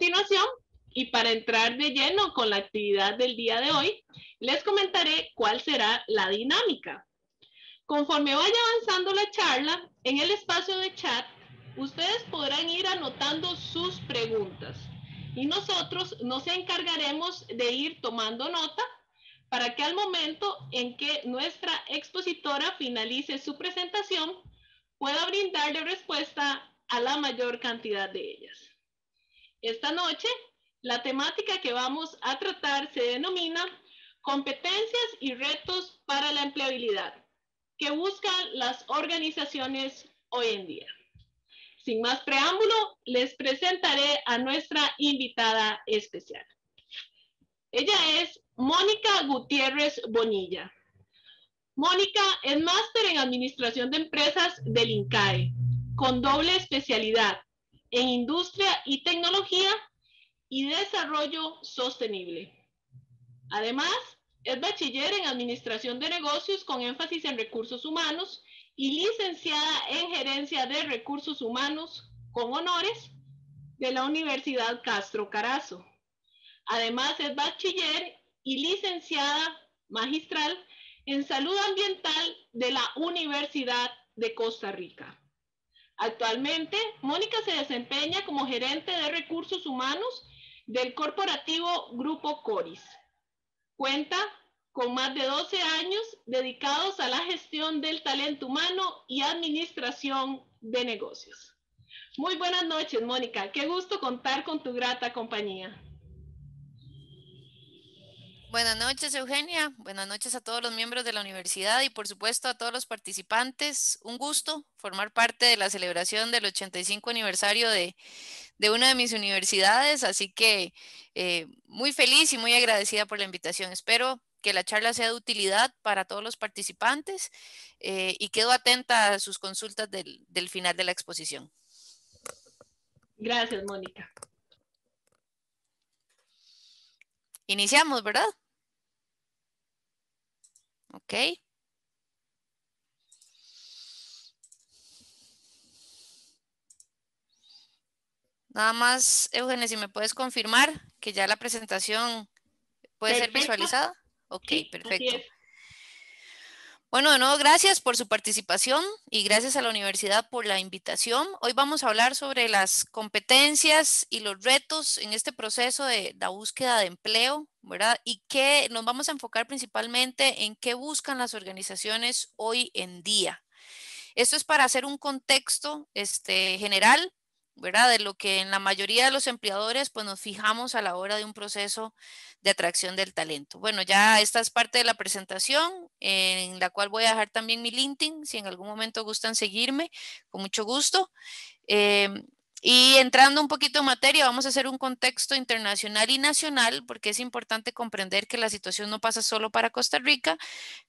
continuación y para entrar de lleno con la actividad del día de hoy, les comentaré cuál será la dinámica. Conforme vaya avanzando la charla, en el espacio de chat, ustedes podrán ir anotando sus preguntas y nosotros nos encargaremos de ir tomando nota para que al momento en que nuestra expositora finalice su presentación, pueda brindarle respuesta a la mayor cantidad de ellas. Esta noche, la temática que vamos a tratar se denomina Competencias y retos para la empleabilidad, que buscan las organizaciones hoy en día. Sin más preámbulo, les presentaré a nuestra invitada especial. Ella es Mónica Gutiérrez Bonilla. Mónica es máster en Administración de Empresas del INCAE, con doble especialidad en industria y tecnología y desarrollo sostenible. Además, es bachiller en administración de negocios con énfasis en recursos humanos y licenciada en gerencia de recursos humanos con honores de la Universidad Castro Carazo. Además, es bachiller y licenciada magistral en salud ambiental de la Universidad de Costa Rica. Actualmente, Mónica se desempeña como gerente de recursos humanos del corporativo Grupo Coris. Cuenta con más de 12 años dedicados a la gestión del talento humano y administración de negocios. Muy buenas noches, Mónica. Qué gusto contar con tu grata compañía. Buenas noches, Eugenia. Buenas noches a todos los miembros de la universidad y por supuesto a todos los participantes. Un gusto formar parte de la celebración del 85 aniversario de, una de mis universidades, así que eh, muy feliz y muy agradecida por la invitación. Espero que la charla sea de utilidad para todos los participantes eh, y quedo atenta a sus consultas del final de la exposición. Gracias, Mónica. Iniciamos, ¿verdad? ¿Ok? Nada más, Eugenia, si me puedes confirmar que ya la presentación puede ser visualizada. Ok, perfecto. Bueno, de nuevo, gracias por su participación y gracias a la universidad por la invitación. Hoy vamos a hablar sobre las competencias y los retos en este proceso de la búsqueda de empleo ¿verdad? Y que nos vamos a enfocar principalmente en qué buscan las organizaciones hoy en día. Esto es para hacer un contexto este, general, ¿verdad? De lo que en la mayoría de los empleadores pues nos fijamos a la hora de un proceso de atracción del talento. Bueno, ya esta es parte de la presentación en la cual voy a dejar también mi LinkedIn si en algún momento gustan seguirme, con mucho gusto. Em, y entrando un poquito en materia, vamos a hacer un contexto internacional y nacional, porque es importante comprender que la situación no pasa solo para Costa Rica.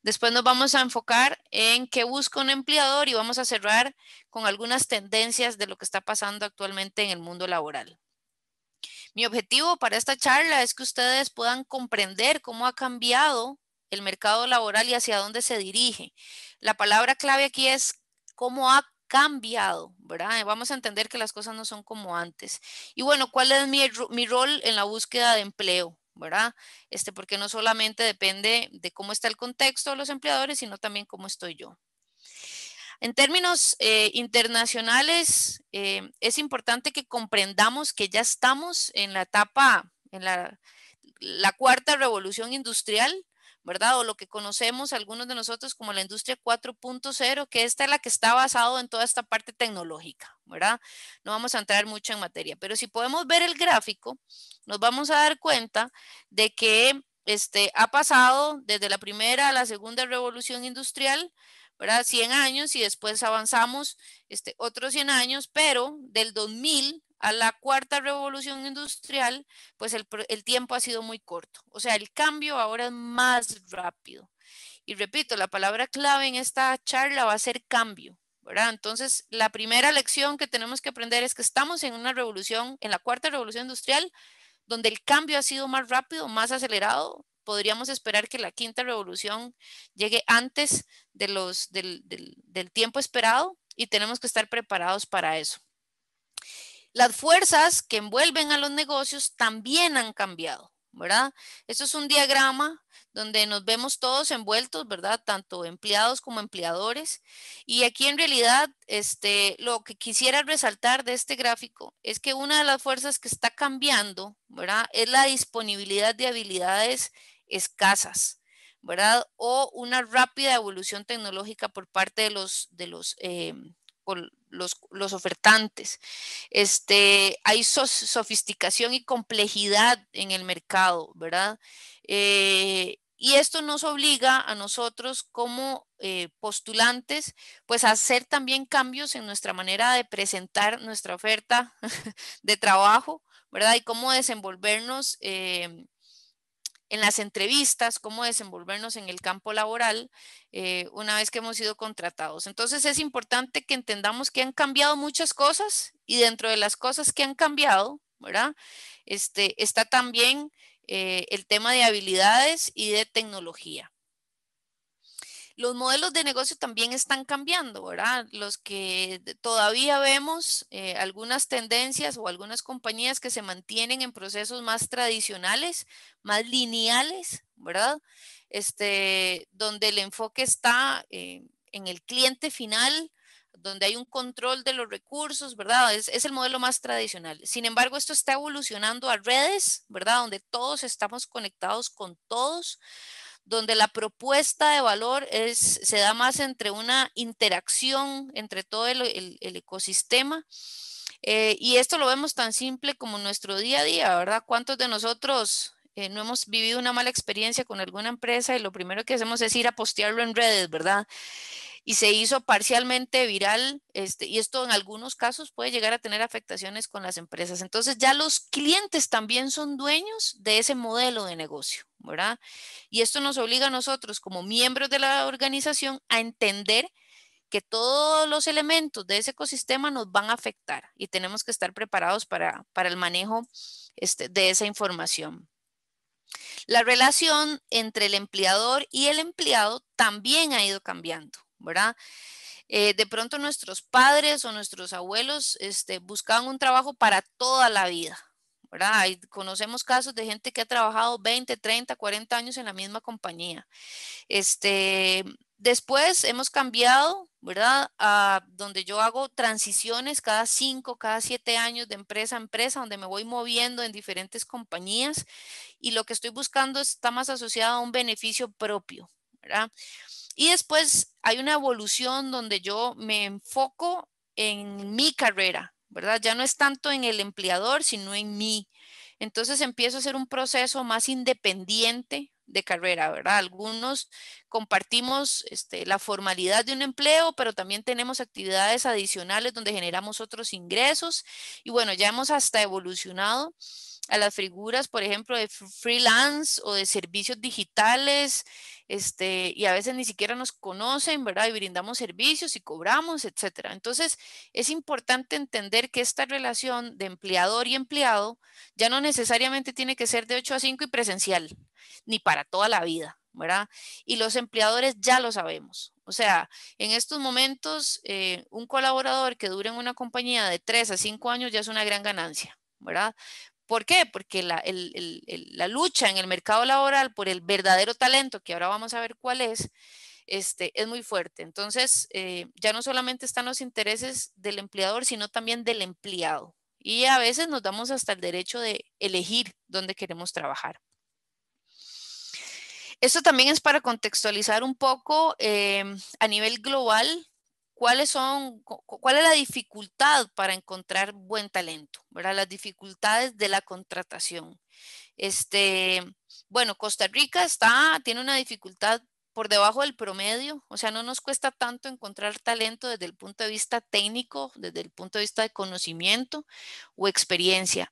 Después nos vamos a enfocar en qué busca un empleador y vamos a cerrar con algunas tendencias de lo que está pasando actualmente en el mundo laboral. Mi objetivo para esta charla es que ustedes puedan comprender cómo ha cambiado el mercado laboral y hacia dónde se dirige. La palabra clave aquí es cómo ha cambiado, ¿verdad? Eh, vamos a entender que las cosas no son como antes. Y bueno, ¿cuál es mi, rol en la búsqueda de empleo? ¿verdad? Este, porque no solamente depende de cómo está el contexto de los empleadores, sino también cómo estoy yo. En términos eh, internacionales, eh, es importante que comprendamos que ya estamos en la etapa, en la, la cuarta revolución industrial, ¿verdad? O lo que conocemos algunos de nosotros como la industria 4.0, que esta es la que está basado en toda esta parte tecnológica, ¿verdad? No vamos a entrar mucho en materia, pero si podemos ver el gráfico, nos vamos a dar cuenta de que este, ha pasado desde la primera a la segunda revolución industrial, ¿verdad? 100 años y después avanzamos este, otros 100 años, pero del 2000 a la cuarta revolución industrial, pues el, tiempo ha sido muy corto. O sea, el cambio ahora es más rápido. Y repito, la palabra clave en esta charla va a ser cambio, ¿verdad? Entonces, la primera lección que tenemos que aprender es que estamos en una revolución, en la cuarta revolución industrial, donde el cambio ha sido más rápido, más acelerado. Podríamos esperar que la quinta revolución llegue antes del tiempo esperado y tenemos que estar preparados para eso. Las fuerzas que envuelven a los negocios también han cambiado, ¿verdad? Esto es un diagrama donde nos vemos todos envueltos, ¿verdad? Tanto empleados como empleadores. Y aquí en realidad, este, lo que quisiera resaltar de este gráfico es que una de las fuerzas que está cambiando, ¿verdad? Es la disponibilidad de habilidades escasas, ¿verdad? O una rápida evolución tecnológica por parte de los, de los eh, con los, ofertantes. Este, hay sofisticación y complejidad en el mercado, ¿verdad? Eh, y esto nos obliga a nosotros como eh, postulantes, pues a hacer también cambios en nuestra manera de presentar nuestra oferta de trabajo, ¿verdad? Y cómo desenvolvernos em, en las entrevistas, cómo desenvolvernos en el campo laboral eh, una vez que hemos sido contratados. Entonces es importante que entendamos que han cambiado muchas cosas y dentro de las cosas que han cambiado, ¿verdad? Este, está también eh, el tema de habilidades y de tecnología. Los modelos de negocio también están cambiando, ¿verdad? Los que todavía vemos eh, algunas tendencias o algunas compañías que se mantienen en procesos más tradicionales, más lineales, ¿verdad? Este, donde el enfoque está eh, en el cliente final, donde hay un control de los recursos, ¿verdad? Es, es, el modelo más tradicional. Sin embargo, esto está evolucionando a redes, ¿verdad? Donde todos estamos conectados con todos, donde la propuesta de valor es, se da más entre una interacción entre todo el, ecosistema. Eh, y esto lo vemos tan simple como nuestro día a día, ¿verdad? ¿Cuántos de nosotros eh, no hemos vivido una mala experiencia con alguna empresa y lo primero que hacemos es ir a postearlo en redes, ¿verdad? y se hizo parcialmente viral, este, y esto en algunos casos puede llegar a tener afectaciones con las empresas. Entonces ya los clientes también son dueños de ese modelo de negocio, ¿verdad? Y esto nos obliga a nosotros como miembros de la organización a entender que todos los elementos de ese ecosistema nos van a afectar y tenemos que estar preparados para, el manejo este, de esa información. La relación entre el empleador y el empleado también ha ido cambiando, ¿verdad? Eh, de pronto nuestros padres o nuestros abuelos este, buscaban un trabajo para toda la vida, ¿verdad? conocemos casos de gente que ha trabajado 20, 30, 40 años en la misma compañía. Este, después hemos cambiado, ¿verdad? A donde yo hago transiciones cada 5, cada 7 años de empresa a empresa, donde me voy moviendo en diferentes compañías y lo que estoy buscando está más asociado a un beneficio propio, ¿verdad? Y después hay una evolución donde yo me enfoco en mi carrera, ¿verdad? Ya no es tanto en el empleador, sino en mí. Entonces empiezo a hacer un proceso más independiente de carrera, ¿verdad? Algunos compartimos este, la formalidad de un empleo, pero también tenemos actividades adicionales donde generamos otros ingresos y bueno, ya hemos hasta evolucionado a las figuras, por ejemplo, de freelance o de servicios digitales, este, y a veces ni siquiera nos conocen, ¿verdad? Y brindamos servicios y cobramos, etcétera. Entonces, es importante entender que esta relación de empleador y empleado ya no necesariamente tiene que ser de 8 a 5 y presencial, ni para toda la vida, ¿verdad? Y los empleadores ya lo sabemos. O sea, en estos momentos, eh, un colaborador que dure en una compañía de tres a cinco años ya es una gran ganancia, ¿verdad? ¿Por qué? Porque la, lucha en el mercado laboral por el verdadero talento, que ahora vamos a ver cuál es, este, es muy fuerte. Entonces, eh, ya no solamente están los intereses del empleador, sino también del empleado. Y a veces nos damos hasta el derecho de elegir dónde queremos trabajar. Esto también es para contextualizar un poco em, a nivel global cuál es la dificultad para encontrar buen talento, ¿verdad? Las dificultades de la contratación. Este, bueno, Costa Rica está, tiene una dificultad por debajo del promedio, o sea, no nos cuesta tanto encontrar talento desde el punto de vista técnico, desde el punto de vista de conocimiento o experiencia.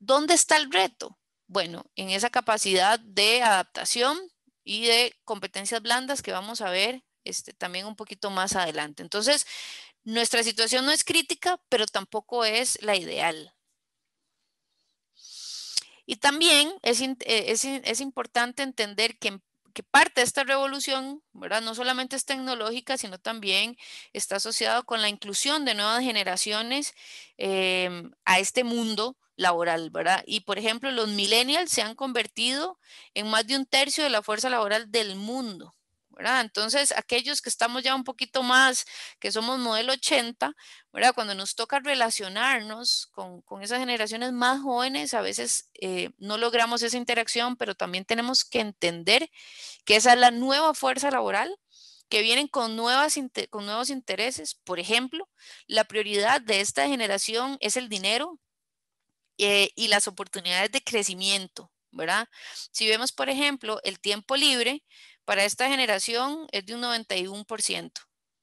¿Dónde está el reto? Bueno, en esa capacidad de adaptación, y de competencias blandas que vamos a ver este, también un poquito más adelante. Entonces, nuestra situación no es crítica, pero tampoco es la ideal. Y también es, eh, importante entender que, parte de esta revolución, ¿verdad? No solamente es tecnológica, sino también está asociado con la inclusión de nuevas generaciones eh, a este mundo laboral, ¿verdad? Y por ejemplo, los millennials se han convertido en más de un tercio de la fuerza laboral del mundo, ¿verdad? Entonces, aquellos que estamos ya un poquito más, que somos modelo 80, ¿verdad? Cuando nos toca relacionarnos con, esas generaciones más jóvenes, a veces eh, no logramos esa interacción, pero también tenemos que entender que esa es la nueva fuerza laboral que vienen con, nuevas, con nuevos intereses. Por ejemplo, la prioridad de esta generación es el dinero, eh, y las oportunidades de crecimiento, ¿verdad? Si vemos, por ejemplo, el tiempo libre para esta generación es de un 91%,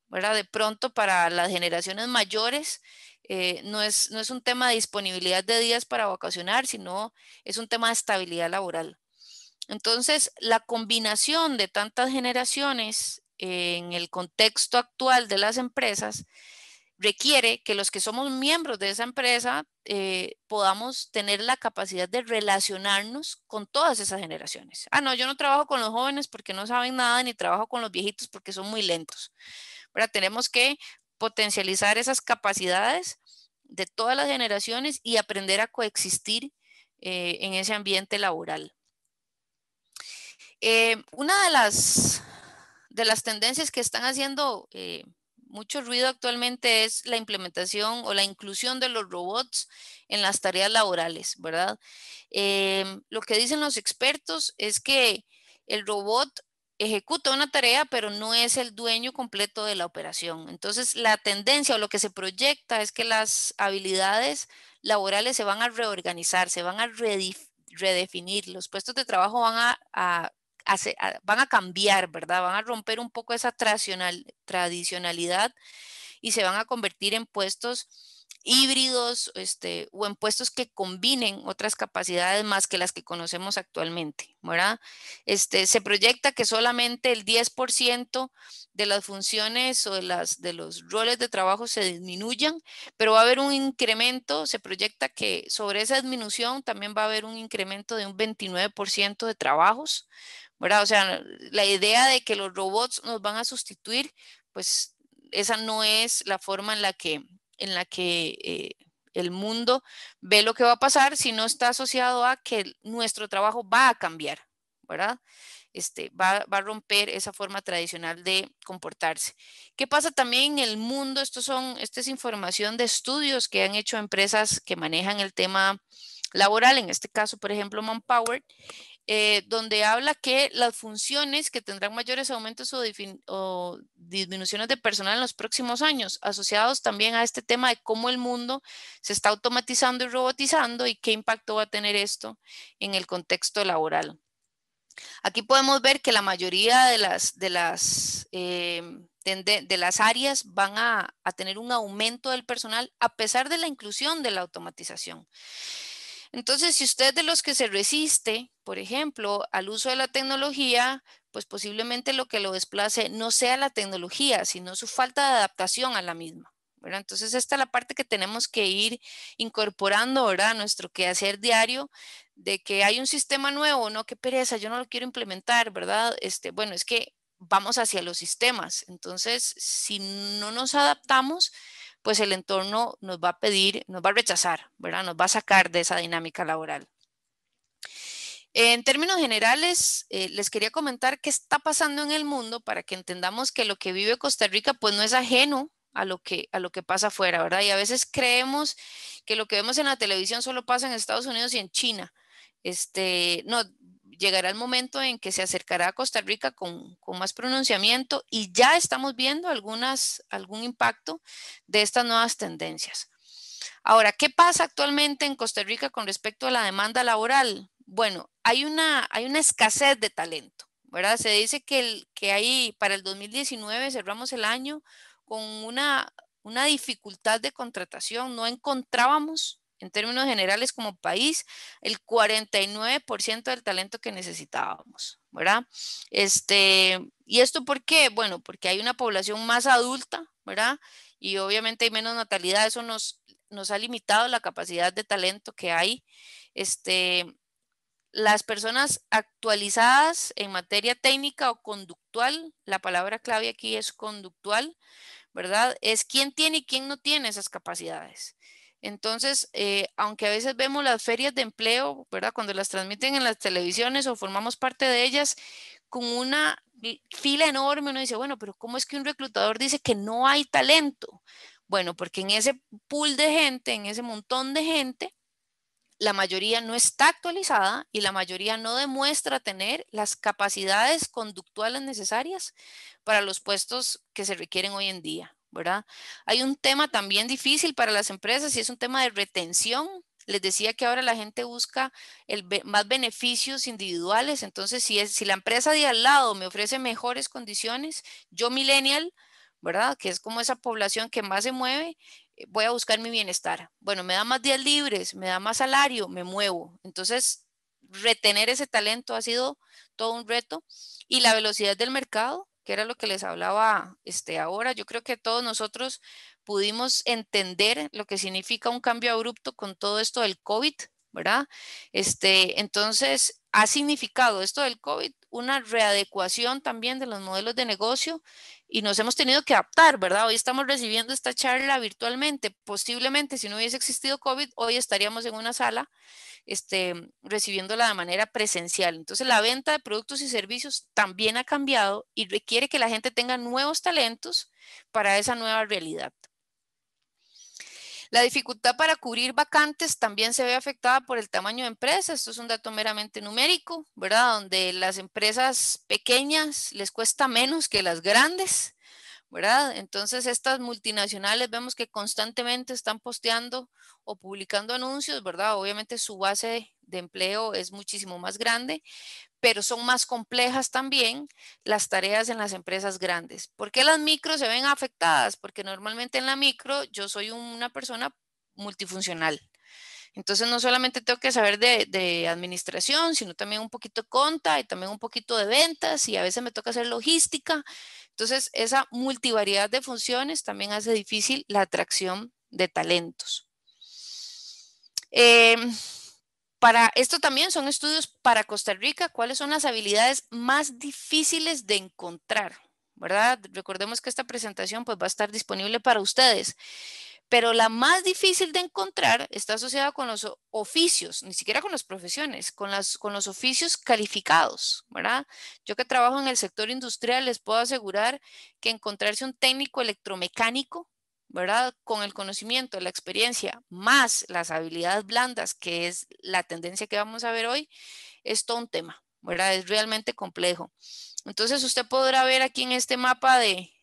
¿verdad? De pronto para las generaciones mayores eh, no, es, no es un tema de disponibilidad de días para vacacionar, sino es un tema de estabilidad laboral. Entonces, la combinación de tantas generaciones en el contexto actual de las empresas requiere que los que somos miembros de esa empresa eh, podamos tener la capacidad de relacionarnos con todas esas generaciones. Ah, no, yo no trabajo con los jóvenes porque no saben nada, ni trabajo con los viejitos porque son muy lentos. Pero Tenemos que potencializar esas capacidades de todas las generaciones y aprender a coexistir eh, en ese ambiente laboral. Eh, una de las, de las tendencias que están haciendo mucho ruido actualmente es la implementación o la inclusión de los robots en las tareas laborales, ¿verdad? Em, lo que dicen los expertos es que el robot ejecuta una tarea, pero no es el dueño completo de la operación. Entonces, la tendencia o lo que se proyecta es que las habilidades laborales se van a reorganizar, se van a redefinir, los puestos de trabajo van a Ah, van a cambiar, ¿verdad? Van a romper un poco esa tradicionalidad y se van a convertir en puestos híbridos este, o en puestos que combinen otras capacidades más que las que conocemos actualmente, ¿verdad? Este, se proyecta que solamente el 10% de las funciones o de, las, de los roles de trabajo se disminuyan, pero va a haber un incremento, se proyecta que sobre esa disminución también va a haber un incremento de un 29% de trabajos, ¿verdad? O sea, la idea de que los robots nos van a sustituir, pues esa no es la forma en la que, en la que eh, el mundo ve lo que va a pasar, sino está asociado a que nuestro trabajo va a cambiar, ¿verdad? Este, va, a romper esa forma tradicional de comportarse. ¿Qué pasa también en el mundo? Esto son, esta es información de estudios que han hecho empresas que manejan el tema laboral, en este caso, por ejemplo, Manpower, eh, donde habla que las funciones que tendrán mayores aumentos o, disminuciones de personal en los próximos años, asociados también a este tema de cómo el mundo se está automatizando y robotizando y qué impacto va a tener esto en el contexto laboral. Aquí podemos ver que la mayoría de las, de las, em, de las áreas van a, a tener un aumento del personal a pesar de la inclusión de la automatización. Entonces, si usted es de los que se resiste, por ejemplo, al uso de la tecnología, pues posiblemente lo que lo desplace no sea la tecnología, sino su falta de adaptación a la misma. ¿verdad? Entonces, esta es la parte que tenemos que ir incorporando ¿verdad? a nuestro quehacer diario de que hay un sistema nuevo, no, qué pereza, yo no lo quiero implementar, ¿verdad? Este, bueno, es que vamos hacia los sistemas. Entonces, si no nos adaptamos, pues el entorno nos va a pedir, nos va a rechazar, ¿verdad? Nos va a sacar de esa dinámica laboral. En términos generales, eh, les quería comentar qué está pasando en el mundo para que entendamos que lo que vive Costa Rica pues no es ajeno a lo que, a lo que pasa afuera, ¿verdad? Y a veces creemos que lo que vemos en la televisión solo pasa en Estados Unidos y en China. Este, no, llegará el momento en que se acercará a Costa Rica con, más pronunciamiento y ya estamos viendo algún impacto de estas nuevas tendencias. Ahora, ¿qué pasa actualmente en Costa Rica con respecto a la demanda laboral? Bueno, hay una, escasez de talento, ¿verdad? Se dice que, ahí para el 2019 cerramos el año con una dificultad de contratación, no encontrábamos en términos generales como país, el 49% del talento que necesitábamos, ¿verdad? Este, ¿Y esto por qué? Bueno, porque hay una población más adulta, ¿verdad? Y obviamente hay menos natalidad, eso nos, nos ha limitado la capacidad de talento que hay. Este, las personas actualizadas en materia técnica o conductual, la palabra clave aquí es conductual, ¿verdad? Es quién tiene y quién no tiene esas capacidades. Entonces, eh, aunque a veces vemos las ferias de empleo, ¿verdad? Cuando las transmiten en las televisiones o formamos parte de ellas, con una fila enorme, uno dice, bueno, pero ¿cómo es que un reclutador dice que no hay talento? Bueno, porque en ese pool de gente, en ese montón de gente, la mayoría no está actualizada y la mayoría no demuestra tener las capacidades conductuales necesarias para los puestos que se requieren hoy en día. ¿verdad? Hay un tema también difícil para las empresas y es un tema de retención. Les decía que ahora la gente busca más beneficios individuales, entonces si, si la empresa de al lado me ofrece mejores condiciones, yo millennial, ¿verdad? Que es como esa población que más se mueve, eh, voy a buscar mi bienestar. Bueno, me da más días libres, me da más salario, me muevo. Entonces, retener ese talento ha sido todo un reto y la velocidad del mercado que era lo que les hablaba este, ahora. Yo creo que todos nosotros pudimos entender lo que significa un cambio abrupto con todo esto del COVID, ¿verdad? Este, entonces, ha significado esto del COVID una readecuación también de los modelos de negocio y nos hemos tenido que adaptar, ¿verdad? Hoy estamos recibiendo esta charla virtualmente. Posiblemente si no hubiese existido COVID, hoy estaríamos en una sala este, recibiéndola de manera presencial. Entonces la venta de productos y servicios también ha cambiado y requiere que la gente tenga nuevos talentos para esa nueva realidad. La dificultad para cubrir vacantes también se ve afectada por el tamaño de empresas. Esto es un dato meramente numérico, ¿verdad? Donde las empresas pequeñas les cuesta menos que las grandes, ¿verdad? Entonces estas multinacionales vemos que constantemente están posteando o publicando anuncios, ¿verdad? Obviamente su base de empleo es muchísimo más grande, pero son más complejas también las tareas en las empresas grandes. ¿Por qué las micro se ven afectadas? Porque normalmente en la micro yo soy una persona multifuncional. Entonces no solamente tengo que saber de, administración, sino también un poquito de conta y también un poquito de ventas y a veces me toca hacer logística. Entonces esa multivariedad de funciones también hace difícil la atracción de talentos. Em, para esto también son estudios para Costa Rica, cuáles son las habilidades más difíciles de encontrar, ¿verdad? Recordemos que esta presentación pues va a estar disponible para ustedes, pero la más difícil de encontrar está asociada con los oficios, ni siquiera con las profesiones, con, las, con los oficios calificados, ¿verdad? Yo que trabajo en el sector industrial les puedo asegurar que encontrarse un técnico electromecánico ¿verdad? Con el conocimiento, la experiencia, más las habilidades blandas, que es la tendencia que vamos a ver hoy, es todo un tema, ¿verdad? Es realmente complejo. Entonces usted podrá ver aquí en este mapa de,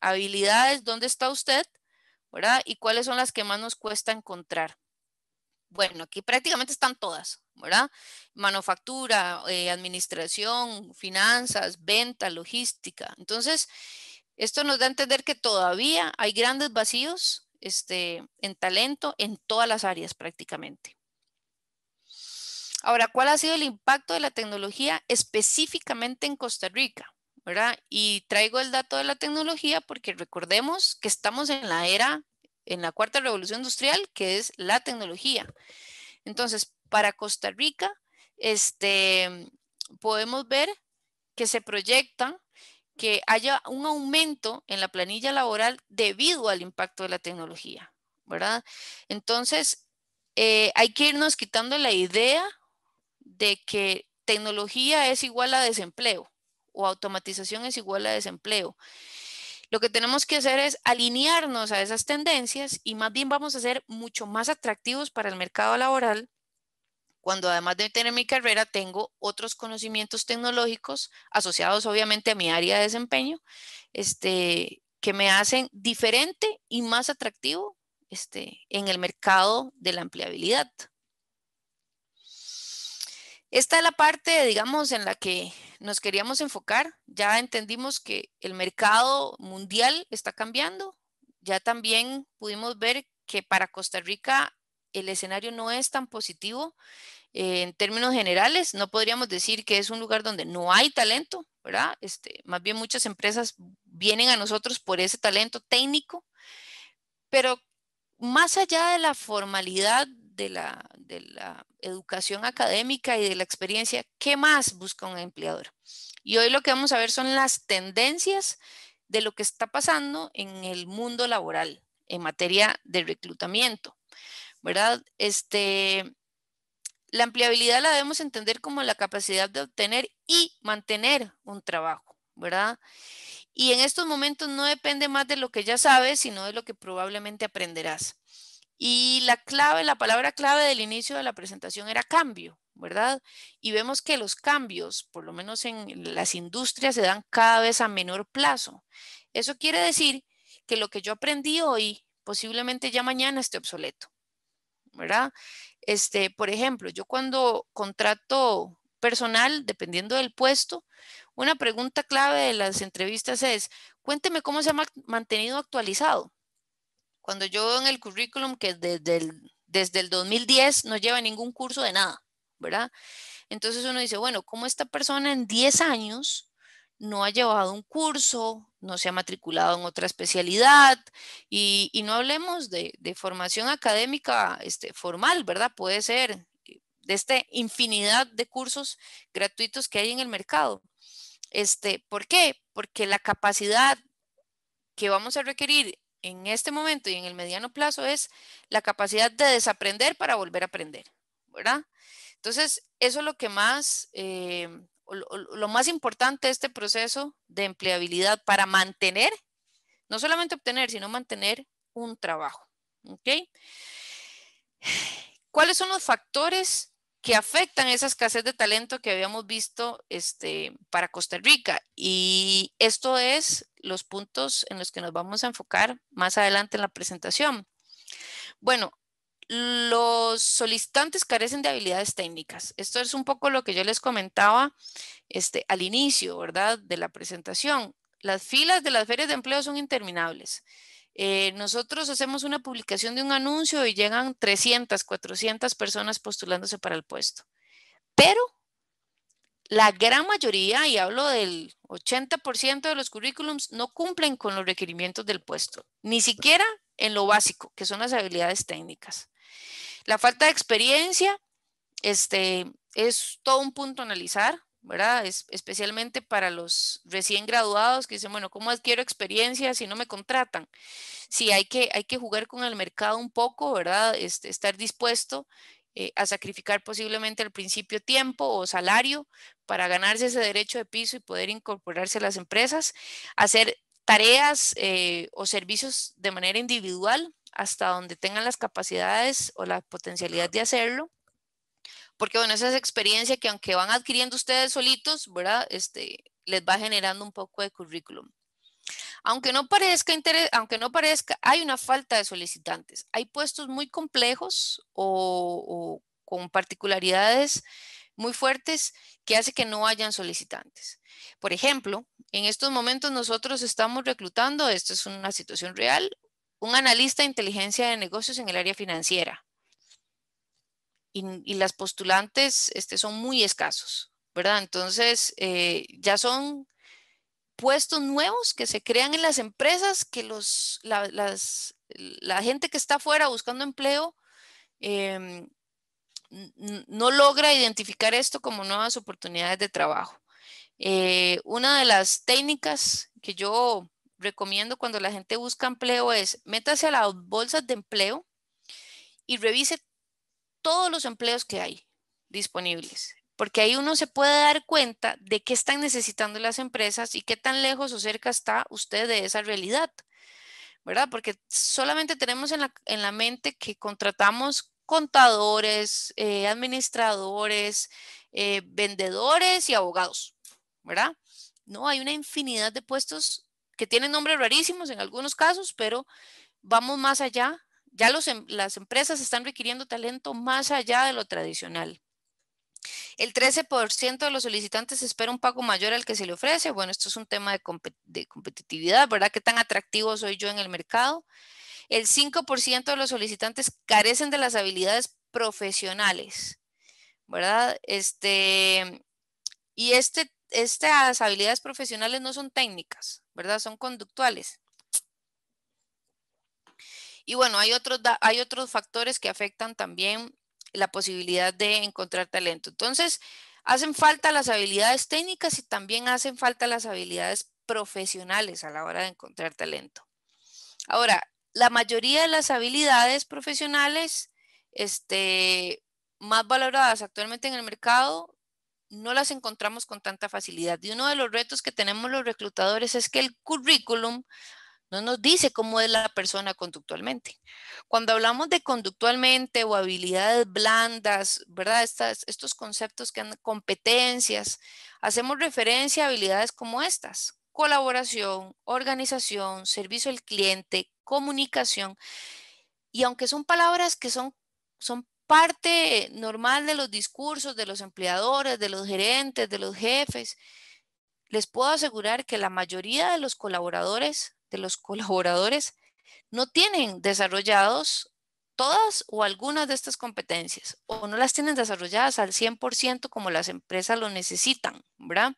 habilidades dónde está usted, ¿verdad? Y cuáles son las que más nos cuesta encontrar. Bueno, aquí prácticamente están todas, ¿verdad? Manufactura, eh, administración, finanzas, venta, logística. Entonces, esto nos da a entender que todavía hay grandes vacíos este, en talento en todas las áreas prácticamente. Ahora, ¿cuál ha sido el impacto de la tecnología específicamente en Costa Rica? Y traigo el dato de la tecnología porque recordemos que estamos en la era, en la cuarta revolución industrial, que es la tecnología. Entonces, para Costa Rica, este, podemos ver que se proyecta que haya un aumento en la planilla laboral debido al impacto de la tecnología, ¿verdad? Entonces, eh, hay que irnos quitando la idea de que tecnología es igual a desempleo o automatización es igual a desempleo. Lo que tenemos que hacer es alinearnos a esas tendencias y más bien vamos a ser mucho más atractivos para el mercado laboral cuando además de tener mi carrera tengo otros conocimientos tecnológicos asociados obviamente a mi área de desempeño, este, que me hacen diferente y más atractivo este, en el mercado de la empleabilidad. Esta es la parte, digamos, en la que nos queríamos enfocar. Ya entendimos que el mercado mundial está cambiando. Ya también pudimos ver que para Costa Rica el escenario no es tan positivo eh, en términos generales, no podríamos decir que es un lugar donde no hay talento, ¿verdad? Este, más bien muchas empresas vienen a nosotros por ese talento técnico, pero más allá de la formalidad de la, de la educación académica y de la experiencia, ¿qué más busca un empleador? Y hoy lo que vamos a ver son las tendencias de lo que está pasando en el mundo laboral en materia de reclutamiento, ¿verdad? Este, la ampliabilidad la debemos entender como la capacidad de obtener y mantener un trabajo, ¿verdad? Y en estos momentos no depende más de lo que ya sabes, sino de lo que probablemente aprenderás. Y la clave, la palabra clave del inicio de la presentación era cambio, ¿verdad? Y vemos que los cambios, por lo menos en las industrias, se dan cada vez a menor plazo. Eso quiere decir que lo que yo aprendí hoy, posiblemente ya mañana esté obsoleto, ¿verdad? Este, por ejemplo, yo cuando contrato personal, dependiendo del puesto, una pregunta clave de las entrevistas es, cuénteme cómo se ha mantenido actualizado. Cuando yo en el currículum que desde desde el 2010 no lleva ningún curso de nada, ¿verdad? Entonces uno dice, bueno, ¿cómo esta persona en 10 años no ha llevado un curso, no se ha matriculado en otra especialidad y, no hablemos de, formación académica este, formal, ¿verdad? Puede ser eh, de esta infinidad de cursos gratuitos que hay en el mercado. Este, ¿Por qué? Porque la capacidad que vamos a requerir en este momento y en el mediano plazo es la capacidad de desaprender para volver a aprender, ¿verdad? Entonces, eso es lo que más eh, lo más importante de este proceso de empleabilidad para mantener, no solamente obtener, sino mantener un trabajo. ¿Ok? ¿Cuáles son los factores que afectan esa escasez de talento que habíamos visto este, para Costa Rica? Y esto es los puntos en los que nos vamos a enfocar más adelante en la presentación. Bueno, los solicitantes carecen de habilidades técnicas. Esto es un poco lo que yo les comentaba este, al inicio, ¿verdad? De la presentación. Las filas de las ferias de empleo son interminables. Eh, nosotros hacemos una publicación de un anuncio y llegan 300, 400 personas postulándose para el puesto. Pero la gran mayoría, y hablo del 80% de los currículums, no cumplen con los requerimientos del puesto, ni siquiera en lo básico, que son las habilidades técnicas. La falta de experiencia este, es todo un punto a analizar, ¿verdad? Es, especialmente para los recién graduados que dicen, bueno, ¿cómo adquiero experiencia si no me contratan? Sí, hay que, hay que jugar con el mercado un poco, ¿verdad? Este, estar dispuesto eh, a sacrificar posiblemente al principio tiempo o salario para ganarse ese derecho de piso y poder incorporarse a las empresas, hacer tareas eh, o servicios de manera individual, hasta donde tengan las capacidades o la potencialidad de hacerlo. Porque bueno, esa es experiencia que aunque van adquiriendo ustedes solitos, ¿verdad? Este, les va generando un poco de currículum. Aunque no, parezca aunque no parezca, hay una falta de solicitantes. Hay puestos muy complejos o, con particularidades muy fuertes que hace que no hayan solicitantes. Por ejemplo, en estos momentos nosotros estamos reclutando, esto es una situación real, un analista de inteligencia de negocios en el área financiera. Y, las postulantes este, son muy escasos, ¿verdad? Entonces, eh, ya son puestos nuevos que se crean en las empresas, que los, la, gente que está afuera buscando empleo eh, no logra identificar esto como nuevas oportunidades de trabajo. Eh, una de las técnicas que yo recomiendo cuando la gente busca empleo es métase a las bolsas de empleo y revise todos los empleos que hay disponibles, porque ahí uno se puede dar cuenta de qué están necesitando las empresas y qué tan lejos o cerca está usted de esa realidad, ¿verdad? Porque solamente tenemos en la, mente que contratamos contadores, eh, administradores, eh, vendedores y abogados, ¿verdad? No, hay una infinidad de puestos que tienen nombres rarísimos en algunos casos, pero vamos más allá. Ya em, las empresas están requiriendo talento más allá de lo tradicional. El 13% de los solicitantes espera un pago mayor al que se le ofrece. Bueno, esto es un tema de, competitividad, ¿verdad? ¿Qué tan atractivo soy yo en el mercado? El 5% de los solicitantes carecen de las habilidades profesionales, ¿verdad? Este, y este, estas habilidades profesionales no son técnicas, ¿verdad? Son conductuales. Y bueno, hay otros, hay otros factores que afectan también la posibilidad de encontrar talento. Entonces, hacen falta las habilidades técnicas y también hacen falta las habilidades profesionales a la hora de encontrar talento. Ahora, la mayoría de las habilidades profesionales este, más valoradas actualmente en el mercado no las encontramos con tanta facilidad. Y uno de los retos que tenemos los reclutadores es que el currículum no nos dice cómo es la persona conductualmente. Cuando hablamos de conductualmente o habilidades blandas, ¿verdad? Estas, estos conceptos que han competencias, hacemos referencia a habilidades como estas, colaboración, organización, servicio al cliente, comunicación. Y aunque son palabras que son, son parte normal de los discursos de los empleadores, de los gerentes, de los jefes. Les puedo asegurar que la mayoría de los colaboradores, de los colaboradores, no tienen desarrollados todas o algunas de estas competencias o no las tienen desarrolladas al 100% como las empresas lo necesitan, ¿verdad?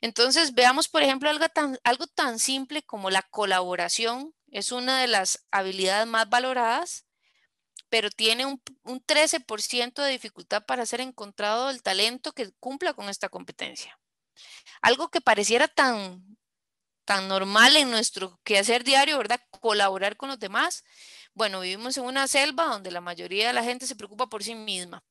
Entonces, veamos, por ejemplo, algo tan, algo tan simple como la colaboración es una de las habilidades más valoradas pero tiene un, 13% de dificultad para ser encontrado el talento que cumpla con esta competencia. Algo que pareciera tan, tan normal en nuestro quehacer diario, ¿verdad? Colaborar con los demás. Bueno, vivimos en una selva donde la mayoría de la gente se preocupa por sí misma.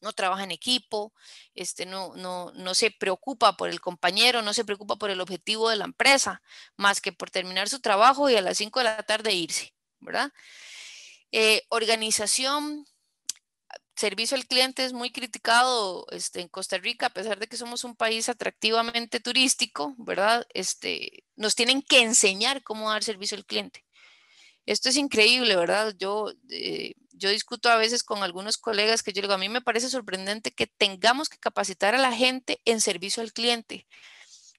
No trabaja en equipo, este, no, no, no se preocupa por el compañero, no se preocupa por el objetivo de la empresa, más que por terminar su trabajo y a las 5 de la tarde irse, ¿verdad? Eh, organización, servicio al cliente es muy criticado este, en Costa Rica, a pesar de que somos un país atractivamente turístico, ¿verdad? Este, nos tienen que enseñar cómo dar servicio al cliente. Esto es increíble, ¿verdad? Yo, eh, yo discuto a veces con algunos colegas que yo digo, a mí me parece sorprendente que tengamos que capacitar a la gente en servicio al cliente,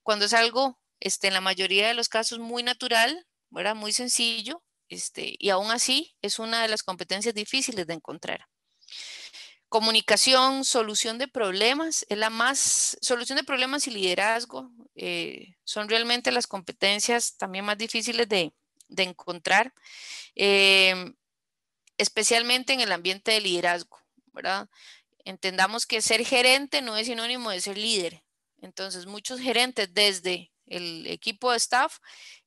cuando es algo, este, en la mayoría de los casos, muy natural, ¿verdad? Muy sencillo, este, y aún así es una de las competencias difíciles de encontrar. Comunicación, solución de problemas, es la más, solución de problemas y liderazgo eh, son realmente las competencias también más difíciles de, encontrar, eh, especialmente en el ambiente de liderazgo, ¿verdad? Entendamos que ser gerente no es sinónimo de ser líder. Entonces, muchos gerentes desde el equipo de staff,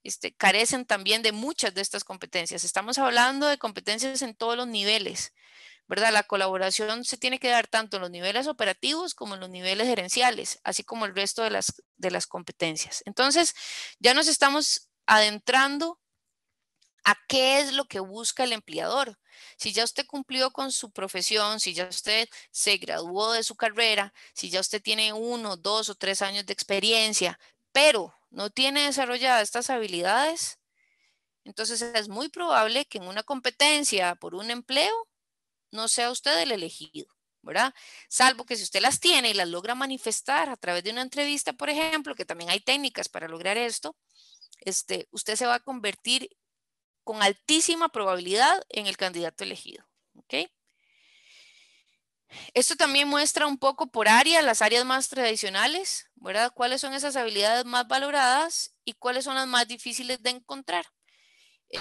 este, carecen también de muchas de estas competencias. Estamos hablando de competencias en todos los niveles, ¿verdad? La colaboración se tiene que dar tanto en los niveles operativos como en los niveles gerenciales, así como el resto de las, de las competencias. Entonces, ya nos estamos adentrando a qué es lo que busca el empleador. Si ya usted cumplió con su profesión, si ya usted se graduó de su carrera, si ya usted tiene uno, dos o tres años de experiencia, pero no tiene desarrolladas estas habilidades, entonces es muy probable que en una competencia por un empleo no sea usted el elegido, ¿verdad? Salvo que si usted las tiene y las logra manifestar a través de una entrevista, por ejemplo, que también hay técnicas para lograr esto, este, usted se va a convertir con altísima probabilidad en el candidato elegido, ¿ok? Esto también muestra un poco por área, las áreas más tradicionales, ¿verdad? ¿Cuáles son esas habilidades más valoradas y cuáles son las más difíciles de encontrar?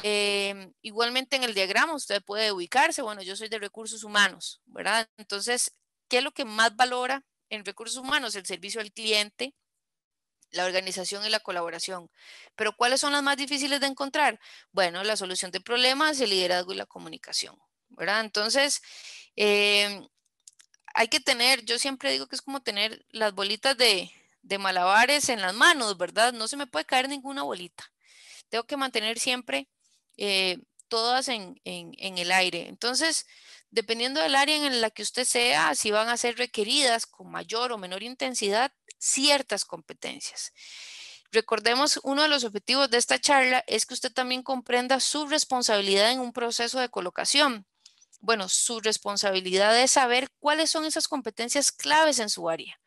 Eh, igualmente en el diagrama usted puede ubicarse, bueno, yo soy de recursos humanos, ¿verdad? Entonces, ¿qué es lo que más valora en recursos humanos? El servicio al cliente, la organización y la colaboración. Pero ¿cuáles son las más difíciles de encontrar? Bueno, la solución de problemas, el liderazgo y la comunicación, ¿verdad? Entonces, eh, hay que tener, yo siempre digo que es como tener las bolitas de, malabares en las manos, ¿verdad? No se me puede caer ninguna bolita. Tengo que mantener siempre eh, todas en, en, el aire. Entonces, dependiendo del área en la que usted sea, si van a ser requeridas con mayor o menor intensidad ciertas competencias. Recordemos, uno de los objetivos de esta charla es que usted también comprenda su responsabilidad en un proceso de colocación. Bueno, su responsabilidad es saber cuáles son esas competencias claves en su área,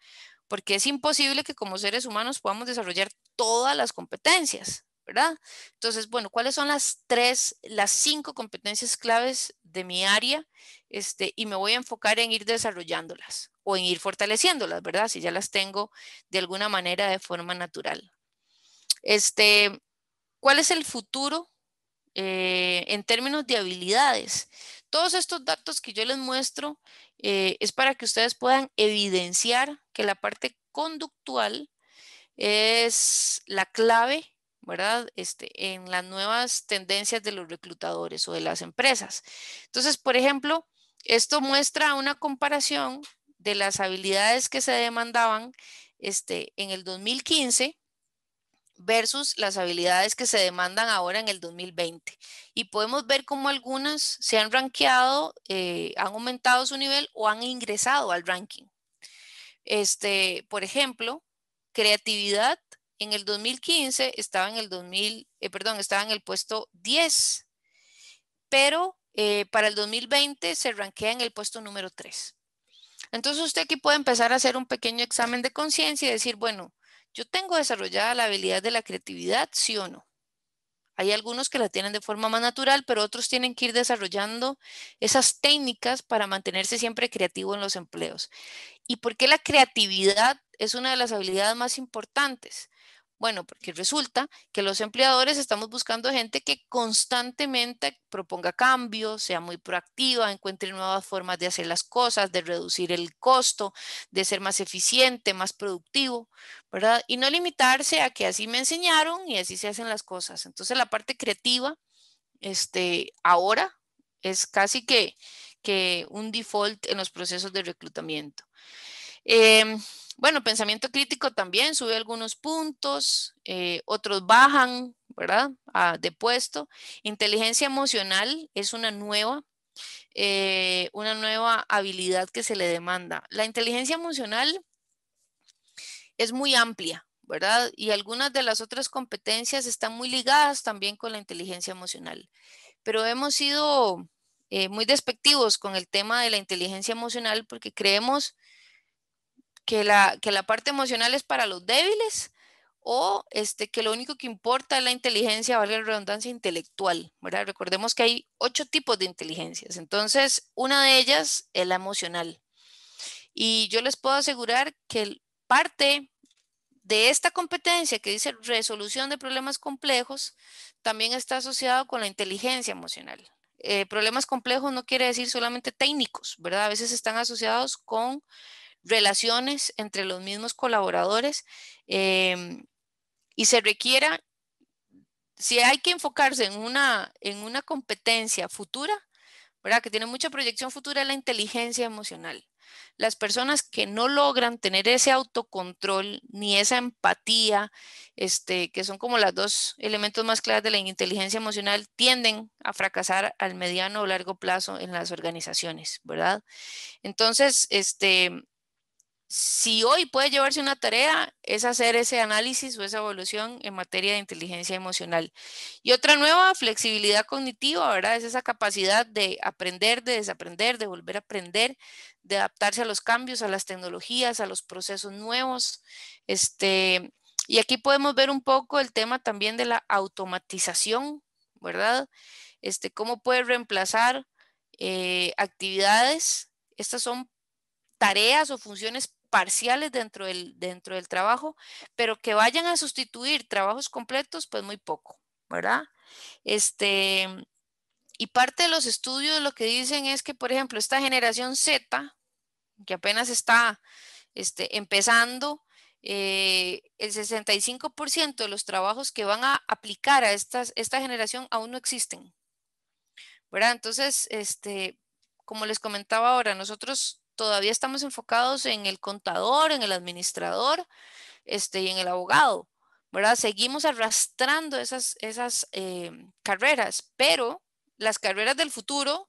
porque es imposible que como seres humanos podamos desarrollar todas las competencias, ¿verdad? Entonces, bueno, ¿cuáles son las tres, las cinco competencias claves de mi área? Este, y me voy a enfocar en ir desarrollándolas o en ir fortaleciéndolas, ¿verdad? Si ya las tengo de alguna manera de forma natural. Este, ¿Cuál es el futuro eh, en términos de habilidades? Todos estos datos que yo les muestro eh, es para que ustedes puedan evidenciar que la parte conductual es la clave ¿verdad? Este, en las nuevas tendencias de los reclutadores o de las empresas. Entonces, por ejemplo, esto muestra una comparación de las habilidades que se demandaban este, en el 2015 versus las habilidades que se demandan ahora en el 2020. Y podemos ver cómo algunas se han rankeado, eh, han aumentado su nivel o han ingresado al ranking. Este, por ejemplo, creatividad en el 2015 estaba en el 2000, eh, perdón, estaba en el puesto 10, pero eh, para el 2020 se rankea en el puesto número 3. Entonces usted aquí puede empezar a hacer un pequeño examen de conciencia y decir, bueno, yo tengo desarrollada la habilidad de la creatividad, sí o no. Hay algunos que la tienen de forma más natural, pero otros tienen que ir desarrollando esas técnicas para mantenerse siempre creativo en los empleos. ¿Y por qué la creatividad es una de las habilidades más importantes? Bueno, porque resulta que los empleadores estamos buscando gente que constantemente proponga cambios, sea muy proactiva, encuentre nuevas formas de hacer las cosas, de reducir el costo, de ser más eficiente, más productivo, ¿verdad? Y no limitarse a que así me enseñaron y así se hacen las cosas. Entonces la parte creativa, este, ahora es casi que, que un default en los procesos de reclutamiento. Em, bueno, pensamiento crítico también sube algunos puntos, eh, otros bajan, ¿verdad? Ah, de puesto. Inteligencia emocional es una nueva, eh, una nueva habilidad que se le demanda. La inteligencia emocional es muy amplia, ¿verdad? Y algunas de las otras competencias están muy ligadas también con la inteligencia emocional. Pero hemos sido eh, muy despectivos con el tema de la inteligencia emocional porque creemos que la, que la parte emocional es para los débiles o este, que lo único que importa es la inteligencia, vale la redundancia, intelectual, ¿verdad? Recordemos que hay ocho tipos de inteligencias, entonces una de ellas es la emocional. Y yo les puedo asegurar que parte de esta competencia que dice resolución de problemas complejos también está asociado con la inteligencia emocional. Eh, problemas complejos no quiere decir solamente técnicos, ¿verdad? A veces están asociados con relaciones entre los mismos colaboradores em, y se requiera, si hay que enfocarse en una, en una competencia futura, ¿verdad? que tiene mucha proyección futura, es la inteligencia emocional. Las personas que no logran tener ese autocontrol ni esa empatía, este, que son como los dos elementos más claves de la inteligencia emocional, tienden a fracasar al mediano o largo plazo en las organizaciones, ¿verdad? Entonces, este, si hoy puede llevarse una tarea, es hacer ese análisis o esa evolución en materia de inteligencia emocional. Y otra nueva, flexibilidad cognitiva, ¿verdad? Es esa capacidad de aprender, de desaprender, de volver a aprender, de adaptarse a los cambios, a las tecnologías, a los procesos nuevos. Este, y aquí podemos ver un poco el tema también de la automatización, ¿verdad? Este, cómo puede reemplazar eh, actividades. Estas son tareas o funciones parciales dentro del, dentro del trabajo, pero que vayan a sustituir trabajos completos, pues muy poco, ¿verdad? Este, y parte de los estudios lo que dicen es que, por ejemplo, esta generación Z, que apenas está este, empezando, eh, el 65% de los trabajos que van a aplicar a esta generación aún no existen. ¿verdad? Entonces, este, como les comentaba ahora, nosotros todavía estamos enfocados en el contador, en el administrador este, y en el abogado, ¿verdad? Seguimos arrastrando esas, esas em, carreras, pero las carreras del futuro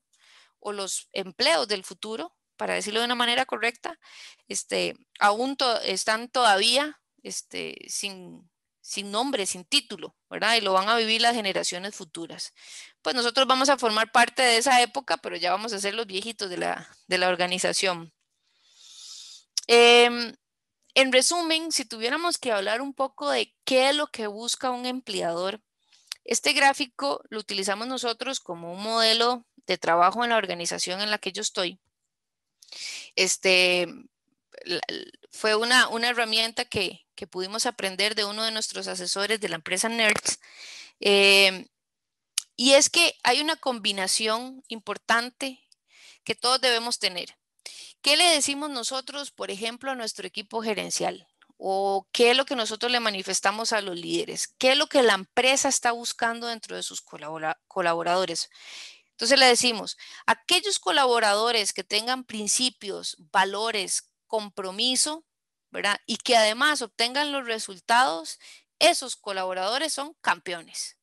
o los empleos del futuro, para decirlo de una manera correcta, este, aún están todavía este, sin, sin nombre, sin título, ¿verdad? Y lo van a vivir las generaciones futuras. Pues nosotros vamos a formar parte de esa época, pero ya vamos a ser los viejitos de la, organización. Em, en resumen, si tuviéramos que hablar un poco de qué es lo que busca un empleador, este gráfico lo utilizamos nosotros como un modelo de trabajo en la organización en la que yo estoy. Este, fue una herramienta que, que pudimos aprender de uno de nuestros asesores de la empresa Nerds. Eh, y es que hay una combinación importante que todos debemos tener. ¿Qué le decimos nosotros, por ejemplo, a nuestro equipo gerencial? ¿O qué es lo que nosotros le manifestamos a los líderes? ¿Qué es lo que la empresa está buscando dentro de sus colaboradores? Entonces le decimos, aquellos colaboradores que tengan principios, valores, compromiso, y que además obtengan los resultados, esos colaboradores son campeones.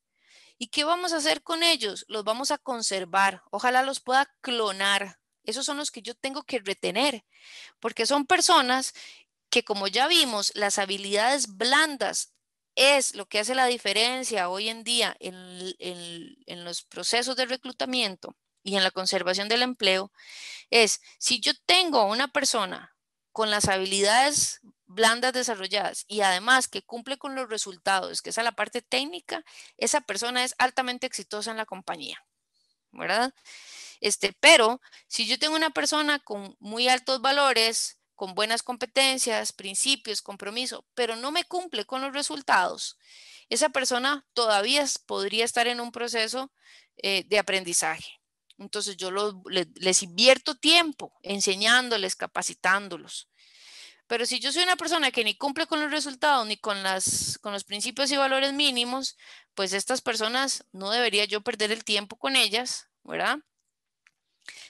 ¿Y qué vamos a hacer con ellos? Los vamos a conservar. Ojalá los pueda clonar. Esos son los que yo tengo que retener, porque son personas que como ya vimos, las habilidades blandas es lo que hace la diferencia hoy en día en, en, los procesos de reclutamiento y en la conservación del empleo, es si yo tengo una persona con las habilidades blandas desarrolladas y además que cumple con los resultados, que esa es la parte técnica, esa persona es altamente exitosa en la compañía, ¿verdad? Este, pero si yo tengo una persona con muy altos valores, con buenas competencias, principios, compromiso, pero no me cumple con los resultados, esa persona todavía podría estar en un proceso eh, de aprendizaje. Entonces yo les, les invierto tiempo enseñándoles, capacitándolos. Pero si yo soy una persona que ni cumple con los resultados ni con, las, con los principios y valores mínimos, pues estas personas no debería yo perder el tiempo con ellas, ¿verdad?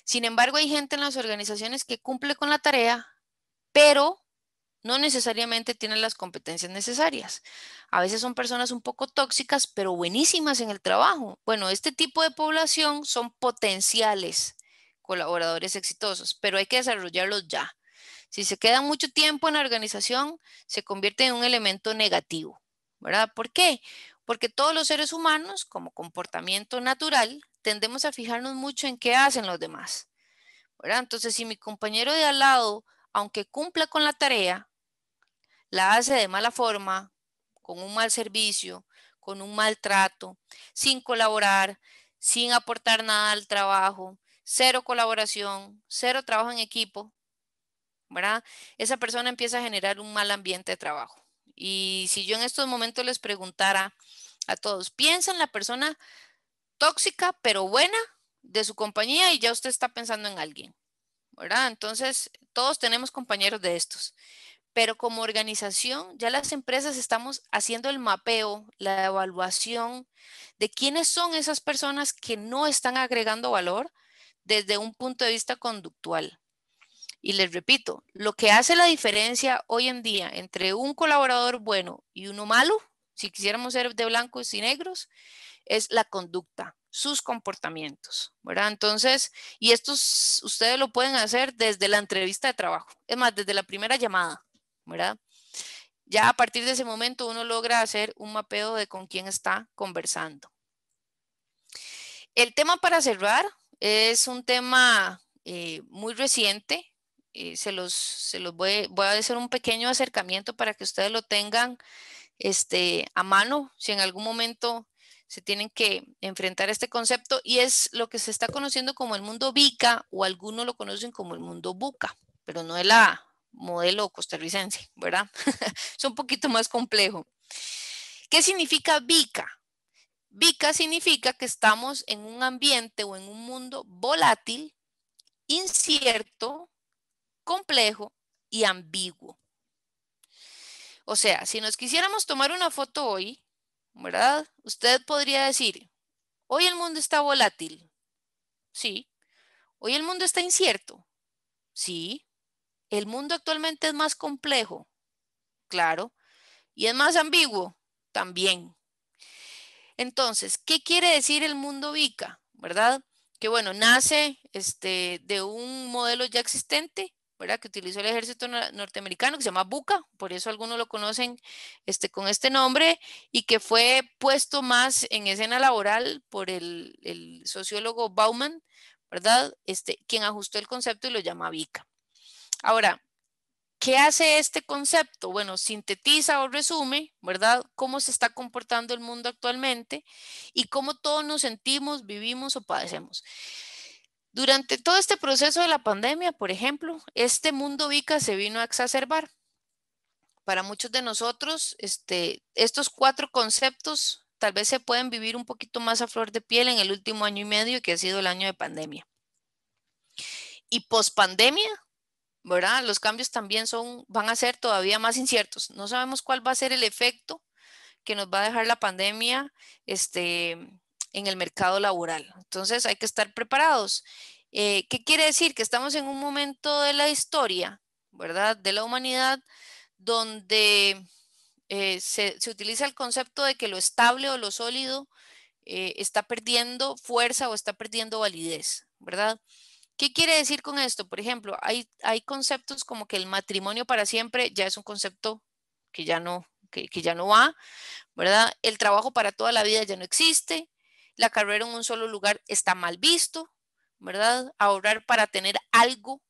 Sin embargo, hay gente en las organizaciones que cumple con la tarea, pero no necesariamente tienen las competencias necesarias. A veces son personas un poco tóxicas, pero buenísimas en el trabajo. Bueno, este tipo de población son potenciales colaboradores exitosos, pero hay que desarrollarlos ya. Si se queda mucho tiempo en la organización, se convierte en un elemento negativo, ¿verdad? ¿Por qué? Porque todos los seres humanos, como comportamiento natural, tendemos a fijarnos mucho en qué hacen los demás, Entonces, si mi compañero de al lado, aunque cumpla con la tarea, la hace de mala forma, con un mal servicio, con un maltrato, sin colaborar, sin aportar nada al trabajo, cero colaboración, cero trabajo en equipo, ¿verdad? Esa persona empieza a generar un mal ambiente de trabajo. Y si yo en estos momentos les preguntara a todos, piensa la persona tóxica pero buena de su compañía y ya usted está pensando en alguien, ¿verdad? Entonces, todos tenemos compañeros de estos pero como organización ya las empresas estamos haciendo el mapeo, la evaluación de quiénes son esas personas que no están agregando valor desde un punto de vista conductual. Y les repito, lo que hace la diferencia hoy en día entre un colaborador bueno y uno malo, si quisiéramos ser de blancos y negros, es la conducta, sus comportamientos, ¿verdad? Entonces, y esto ustedes lo pueden hacer desde la entrevista de trabajo, es más, desde la primera llamada. ¿verdad? Ya a partir de ese momento uno logra hacer un mapeo de con quién está conversando. El tema para cerrar es un tema eh, muy reciente. Eh, se los, los voy, a hacer un pequeño acercamiento para que ustedes lo tengan este, a mano si en algún momento se tienen que enfrentar a este concepto y es lo que se está conociendo como el mundo VICA o algunos lo conocen como el mundo BUCA, pero no es la, modelo costarricense, ¿verdad? es un poquito más complejo. ¿Qué significa VICA? VICA significa que estamos en un ambiente o en un mundo volátil, incierto, complejo y ambiguo. O sea, si nos quisiéramos tomar una foto hoy, ¿verdad? Usted podría decir, hoy el mundo está volátil. Sí. Hoy el mundo está incierto. Sí. ¿El mundo actualmente es más complejo? Claro. ¿Y es más ambiguo? También. Entonces, ¿qué quiere decir el mundo VICA? ¿Verdad? Que bueno, nace este, de un modelo ya existente, ¿verdad? Que utilizó el ejército norteamericano, que se llama BUCA, por eso algunos lo conocen este, con este nombre, y que fue puesto más en escena laboral por el, sociólogo Bauman, ¿verdad? Este, quien ajustó el concepto y lo llama VICA. Ahora, ¿qué hace este concepto? Bueno, sintetiza o resume, ¿verdad? Cómo se está comportando el mundo actualmente y cómo todos nos sentimos, vivimos o padecemos. Durante todo este proceso de la pandemia, por ejemplo, este mundo VICA se vino a exacerbar. Para muchos de nosotros, este, estos cuatro conceptos tal vez se pueden vivir un poquito más a flor de piel en el último año y medio que ha sido el año de pandemia. Y pospandemia, los cambios también son, van a ser todavía más inciertos. No sabemos cuál va a ser el efecto que nos va a dejar la pandemia este, en el mercado laboral. Entonces hay que estar preparados. Eh, ¿Qué quiere decir? Que estamos en un momento de la historia, ¿verdad? De la humanidad, donde eh, se, utiliza el concepto de que lo estable o lo sólido eh, está perdiendo fuerza o está perdiendo validez, ¿verdad? ¿Qué quiere decir con esto? Por ejemplo, hay, hay conceptos como que el matrimonio para siempre ya es un concepto que ya no, que, que ya no va, ¿verdad? El trabajo para toda la vida ya no existe, la carrera en un solo lugar está mal visto, ¿verdad? Ahorrar para tener algo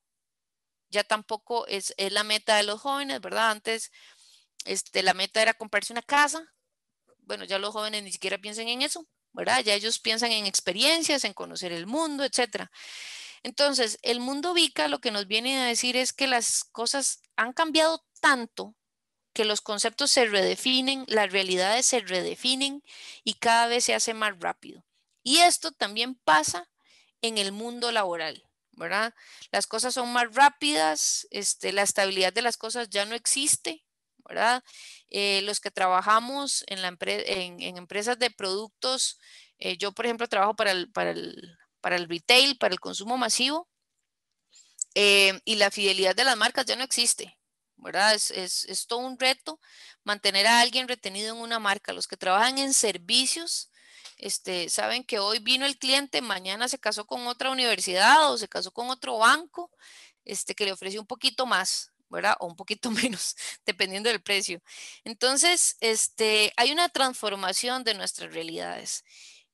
ya tampoco es, es la meta de los jóvenes, ¿verdad? Antes este, la meta era comprarse una casa, bueno, ya los jóvenes ni siquiera piensan en eso, ¿verdad? Ya ellos piensan en experiencias, en conocer el mundo, etcétera. Entonces, el mundo VICA lo que nos viene a decir es que las cosas han cambiado tanto que los conceptos se redefinen, las realidades se redefinen y cada vez se hace más rápido. Y esto también pasa en el mundo laboral, ¿verdad? Las cosas son más rápidas, este, la estabilidad de las cosas ya no existe, ¿verdad? Eh, los que trabajamos en, la empresas de productos, eh, yo por ejemplo trabajo para el para el retail, para el consumo masivo. Eh, y la fidelidad de las marcas ya no existe, ¿verdad? Es, todo un reto mantener a alguien retenido en una marca. Los que trabajan en servicios este, saben que hoy vino el cliente, mañana se casó con otra universidad o se casó con otro banco este, que le ofreció un poquito más, ¿verdad? O un poquito menos, dependiendo del precio. Entonces, este, hay una transformación de nuestras realidades.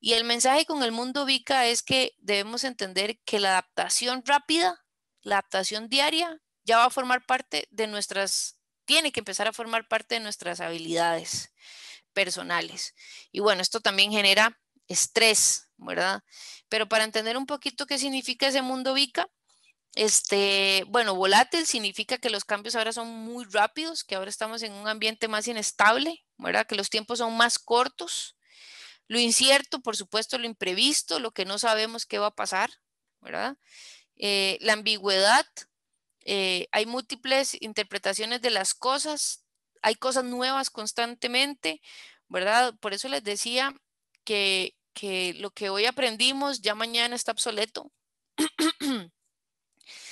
Y el mensaje con el mundo VICA es que debemos entender que la adaptación rápida, la adaptación diaria, ya va a formar parte de nuestras, tiene que empezar a formar parte de nuestras habilidades personales. Y bueno, esto también genera estrés, ¿verdad? Pero para entender un poquito qué significa ese mundo VICA, este, bueno, volátil significa que los cambios ahora son muy rápidos, que ahora estamos en un ambiente más inestable, ¿verdad? Que los tiempos son más cortos lo incierto, por supuesto, lo imprevisto, lo que no sabemos qué va a pasar, ¿verdad? Eh, la ambigüedad, eh, hay múltiples interpretaciones de las cosas, hay cosas nuevas constantemente, ¿verdad? Por eso les decía que, lo que hoy aprendimos ya mañana está obsoleto.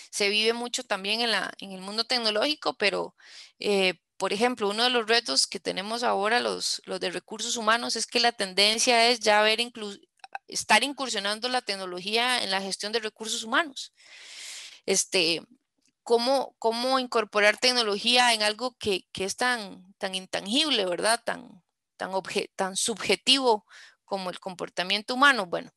se vive mucho también en, la, en el mundo tecnológico, pero eh, por ejemplo, uno de los retos que tenemos ahora los, los de recursos humanos es que la tendencia es ya ver estar incursionando la tecnología en la gestión de recursos humanos. Este, cómo, cómo incorporar tecnología en algo que, que es tan, tan intangible, ¿verdad? Tan, tan, tan subjetivo como el comportamiento humano. Bueno,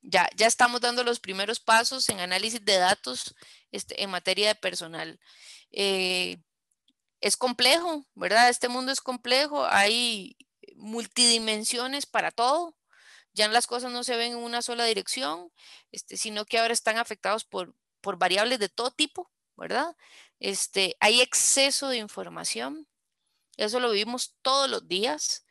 ya, ya estamos dando los primeros pasos en análisis de datos este, en materia de personal. Eh, es complejo, ¿verdad? Este mundo es complejo, hay multidimensiones para todo. Ya las cosas no se ven en una sola dirección, este, sino que ahora están afectados por, variables de todo tipo, ¿verdad? Este, hay exceso de información, eso lo vivimos todos los días.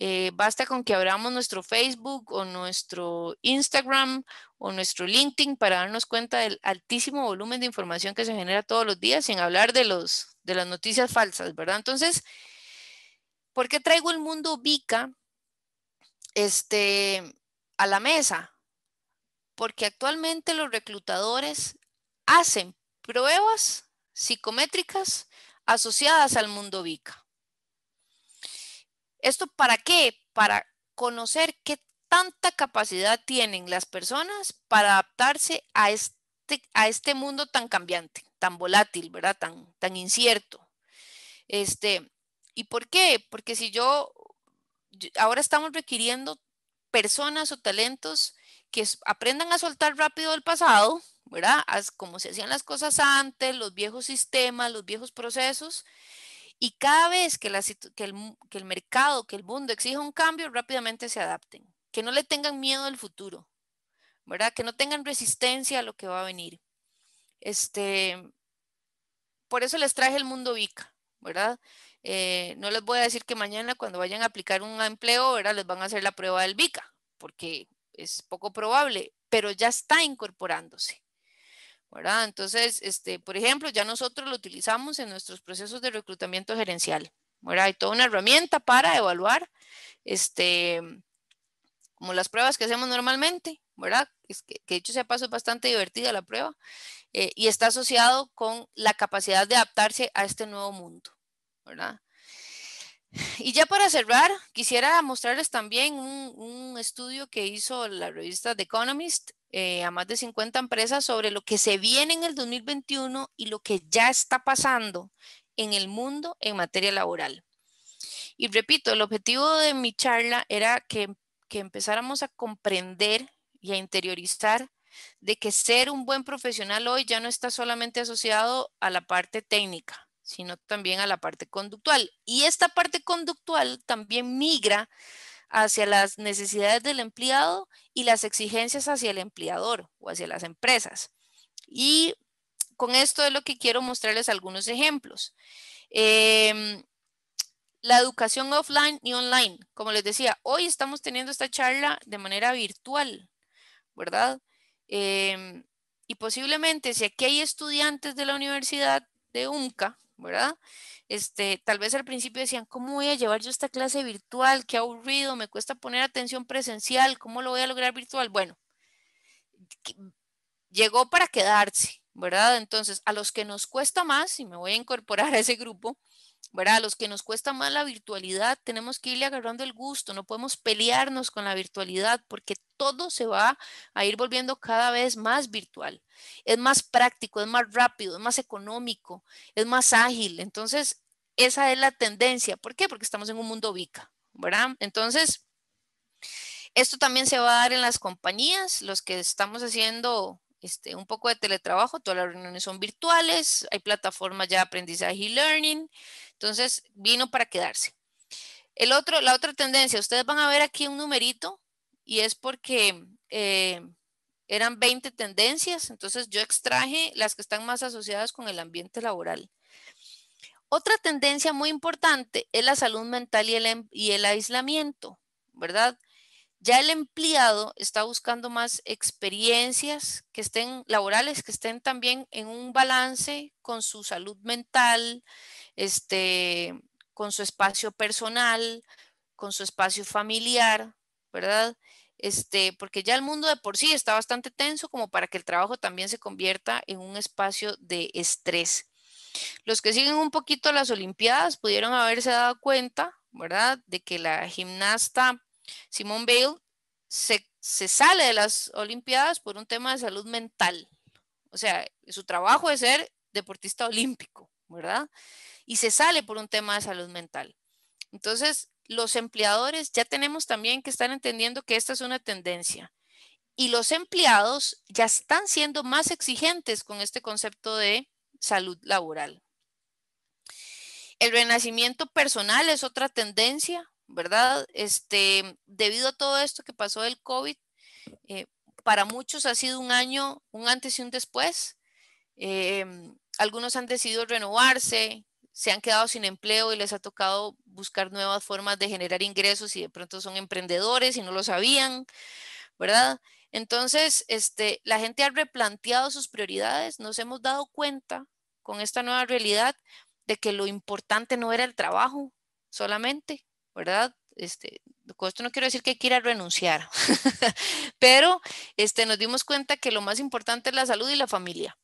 Eh, basta con que abramos nuestro Facebook o nuestro Instagram o nuestro LinkedIn para darnos cuenta del altísimo volumen de información que se genera todos los días sin hablar de, los, de las noticias falsas, ¿verdad? Entonces, ¿por qué traigo el mundo Vica este, a la mesa? Porque actualmente los reclutadores hacen pruebas psicométricas asociadas al mundo Vica. ¿Esto para qué? Para conocer qué tanta capacidad tienen las personas para adaptarse a este, a este mundo tan cambiante, tan volátil, ¿verdad? Tan, tan incierto. Este, ¿Y por qué? Porque si yo, ahora estamos requiriendo personas o talentos que aprendan a soltar rápido el pasado, ¿verdad? Como se hacían las cosas antes, los viejos sistemas, los viejos procesos, y cada vez que, el, mercado, que el mundo exija un cambio, rápidamente se adapten, que no le tengan miedo al futuro, ¿verdad? Que no tengan resistencia a lo que va a venir. Este, por eso les traje el mundo VICA, ¿verdad? Eh, no les voy a decir que mañana cuando vayan a aplicar un empleo, ¿verdad? Les van a hacer la prueba del VICA, porque es poco probable, pero ya está incorporándose. ¿verdad? Entonces, este, por ejemplo, ya nosotros lo utilizamos en nuestros procesos de reclutamiento gerencial, ¿verdad? Hay toda una herramienta para evaluar, este, como las pruebas que hacemos normalmente, ¿verdad? Es que, que, hecho, sea paso es bastante divertida la prueba eh, y está asociado con la capacidad de adaptarse a este nuevo mundo, ¿verdad? Y ya para cerrar, quisiera mostrarles también un, un estudio que hizo la revista The Economist eh, a más de 50 empresas sobre lo que se viene en el 2021 y lo que ya está pasando en el mundo en materia laboral. Y repito, el objetivo de mi charla era que, que empezáramos a comprender y a interiorizar de que ser un buen profesional hoy ya no está solamente asociado a la parte técnica, sino también a la parte conductual. Y esta parte conductual también migra hacia las necesidades del empleado y las exigencias hacia el empleador o hacia las empresas. Y con esto es lo que quiero mostrarles algunos ejemplos. Em, la educación offline y online. Como les decía, hoy estamos teniendo esta charla de manera virtual, ¿verdad? Em, y posiblemente si aquí hay estudiantes de la Universidad de UNCA, ¿verdad? Este, tal vez al principio decían, ¿cómo voy a llevar yo esta clase virtual? Qué aburrido, me cuesta poner atención presencial, ¿cómo lo voy a lograr virtual? Bueno, llegó para quedarse, ¿verdad? Entonces, a los que nos cuesta más, y me voy a incorporar a ese grupo, ¿verdad? A los que nos cuesta más la virtualidad, tenemos que irle agarrando el gusto, no podemos pelearnos con la virtualidad porque todo se va a ir volviendo cada vez más virtual. Es más práctico, es más rápido, es más económico, es más ágil. Entonces, esa es la tendencia. ¿Por qué? Porque estamos en un mundo VICA, ¿verdad? Entonces, esto también se va a dar en las compañías, los que estamos haciendo este, un poco de teletrabajo, todas las reuniones son virtuales, hay plataformas ya de aprendizaje y learning, entonces vino para quedarse. El otro, la otra tendencia, ustedes van a ver aquí un numerito y es porque eh, eran 20 tendencias, entonces yo extraje las que están más asociadas con el ambiente laboral. Otra tendencia muy importante es la salud mental y el, em, y el aislamiento, ¿verdad? Ya el empleado está buscando más experiencias que estén laborales, que estén también en un balance con su salud mental, este, con su espacio personal, con su espacio familiar, ¿verdad? Este, porque ya el mundo de por sí está bastante tenso como para que el trabajo también se convierta en un espacio de estrés. Los que siguen un poquito las Olimpiadas pudieron haberse dado cuenta, ¿verdad?, de que la gimnasta Simone Bale se, se sale de las Olimpiadas por un tema de salud mental. O sea, su trabajo es ser deportista olímpico, ¿verdad? Y se sale por un tema de salud mental. Entonces, los empleadores ya tenemos también que estar entendiendo que esta es una tendencia. Y los empleados ya están siendo más exigentes con este concepto de salud laboral. El renacimiento personal es otra tendencia, ¿verdad? Este, debido a todo esto que pasó del COVID, eh, para muchos ha sido un año, un antes y un después. Em, algunos han decidido renovarse, se han quedado sin empleo y les ha tocado buscar nuevas formas de generar ingresos y de pronto son emprendedores y no lo sabían, ¿verdad? Entonces, este, la gente ha replanteado sus prioridades, nos hemos dado cuenta con esta nueva realidad de que lo importante no era el trabajo solamente, ¿verdad? Este, con esto no quiero decir que quiera renunciar, pero este, nos dimos cuenta que lo más importante es la salud y la familia,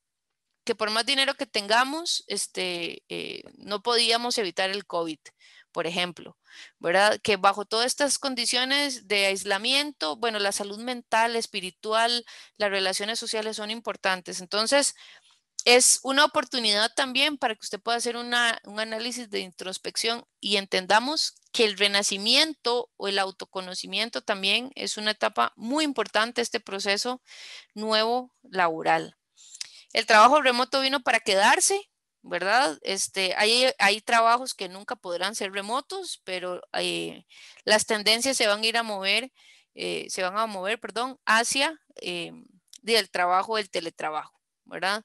que por más dinero que tengamos, este, eh, no podíamos evitar el COVID, por ejemplo, ¿verdad? Que bajo todas estas condiciones de aislamiento, bueno, la salud mental, espiritual, las relaciones sociales son importantes. Entonces, es una oportunidad también para que usted pueda hacer un análisis de introspección y entendamos que el renacimiento o el autoconocimiento también es una etapa muy importante, este proceso nuevo laboral. El trabajo remoto vino para quedarse, ¿verdad? Este, hay, hay trabajos que nunca podrán ser remotos, pero eh, las tendencias se van a ir a mover, eh, se van a mover, perdón, hacia eh, el trabajo del teletrabajo, ¿verdad?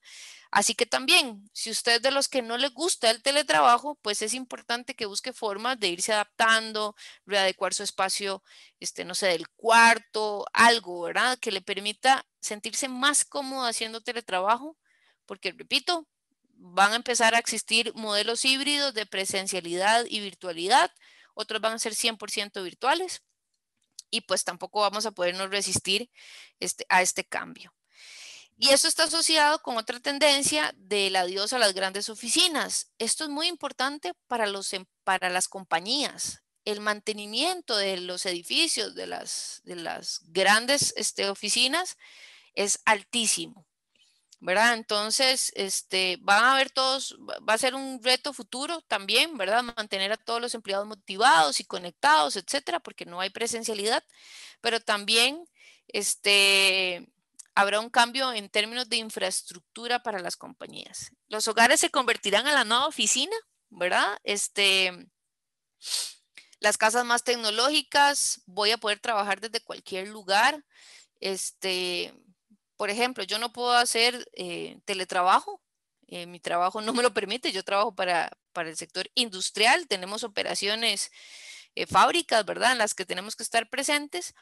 Así que también, si usted es de los que no le gusta el teletrabajo, pues es importante que busque formas de irse adaptando, readecuar su espacio, este, no sé, del cuarto, algo, ¿verdad? Que le permita sentirse más cómodo haciendo teletrabajo, porque repito, van a empezar a existir modelos híbridos de presencialidad y virtualidad, otros van a ser 100% virtuales y pues tampoco vamos a podernos resistir este, a este cambio. Y esto está asociado con otra tendencia del adiós a las grandes oficinas. Esto es muy importante para, em, las compañías. El mantenimiento de los edificios, de las, grandes este, oficinas, es altísimo. ¿verdad? Entonces, este, van a haber todos, va a ser un reto futuro también, ¿verdad? Mantener a todos los empleados motivados y conectados, etcétera, porque no hay presencialidad, pero también, este, habrá un cambio en términos de infraestructura para las compañías. Los hogares se convertirán a la nueva oficina, ¿verdad? Este, las casas más tecnológicas, voy a poder trabajar desde cualquier lugar, este, por ejemplo, yo no puedo hacer eh, teletrabajo, eh, mi trabajo no me lo permite, yo trabajo para, el sector industrial, tenemos operaciones, eh, fábricas, ¿verdad?, en las que tenemos que estar presentes.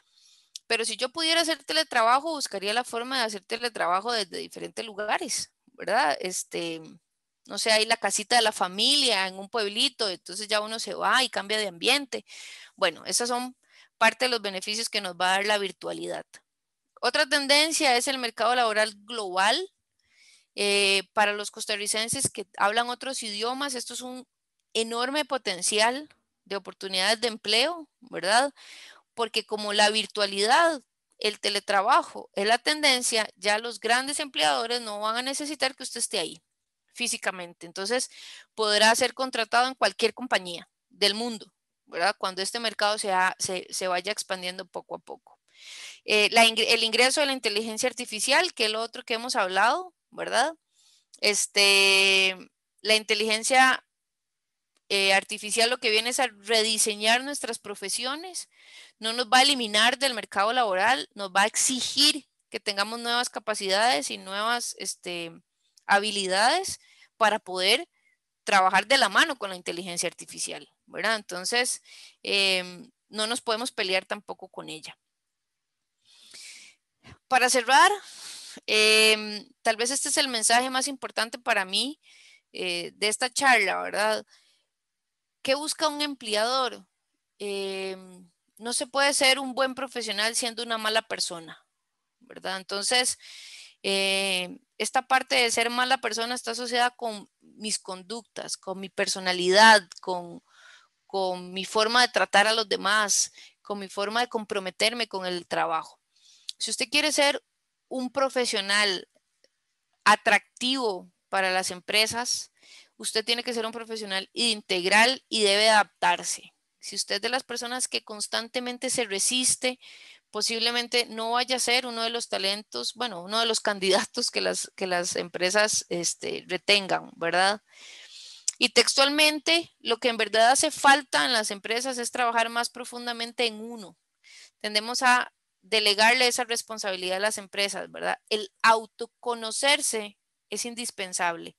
Pero si yo pudiera hacer teletrabajo, buscaría la forma de hacer teletrabajo desde diferentes lugares, ¿verdad? Este, no sé, hay la casita de la familia en un pueblito, entonces ya uno se va y cambia de ambiente. Bueno, esas son parte de los beneficios que nos va a dar la virtualidad. Otra tendencia es el mercado laboral global. Eh, para los costarricenses que hablan otros idiomas, esto es un enorme potencial de oportunidades de empleo, ¿verdad? Porque como la virtualidad, el teletrabajo es la tendencia, ya los grandes empleadores no van a necesitar que usted esté ahí físicamente. Entonces, podrá ser contratado en cualquier compañía del mundo, ¿verdad? Cuando este mercado se vaya expandiendo poco a poco. Eh, el ingreso de la inteligencia artificial, que es lo otro que hemos hablado, ¿verdad? Este, la inteligencia eh, artificial lo que viene es a rediseñar nuestras profesiones, no nos va a eliminar del mercado laboral, nos va a exigir que tengamos nuevas capacidades y nuevas este, habilidades para poder trabajar de la mano con la inteligencia artificial, ¿verdad? Entonces, em, no nos podemos pelear tampoco con ella. Para cerrar, em, tal vez este es el mensaje más importante para mí eh, de esta charla, ¿verdad? ¿Qué busca un empleador? Em, no se puede ser un buen profesional siendo una mala persona, ¿verdad? Entonces, em, esta parte de ser mala persona está asociada con mis conductas, con mi personalidad, con mi forma de tratar a los demás, con mi forma de comprometerme con el trabajo. Si usted quiere ser un profesional atractivo para las empresas, usted tiene que ser un profesional integral y debe adaptarse. Si usted es de las personas que constantemente se resiste, posiblemente no vaya a ser uno de los talentos, bueno, uno de los candidatos que las, que las empresas este, retengan, ¿verdad? Y textualmente, lo que en verdad hace falta en las empresas es trabajar más profundamente en uno. Tendemos a delegarle esa responsabilidad a las empresas, ¿verdad? El autoconocerse es indispensable.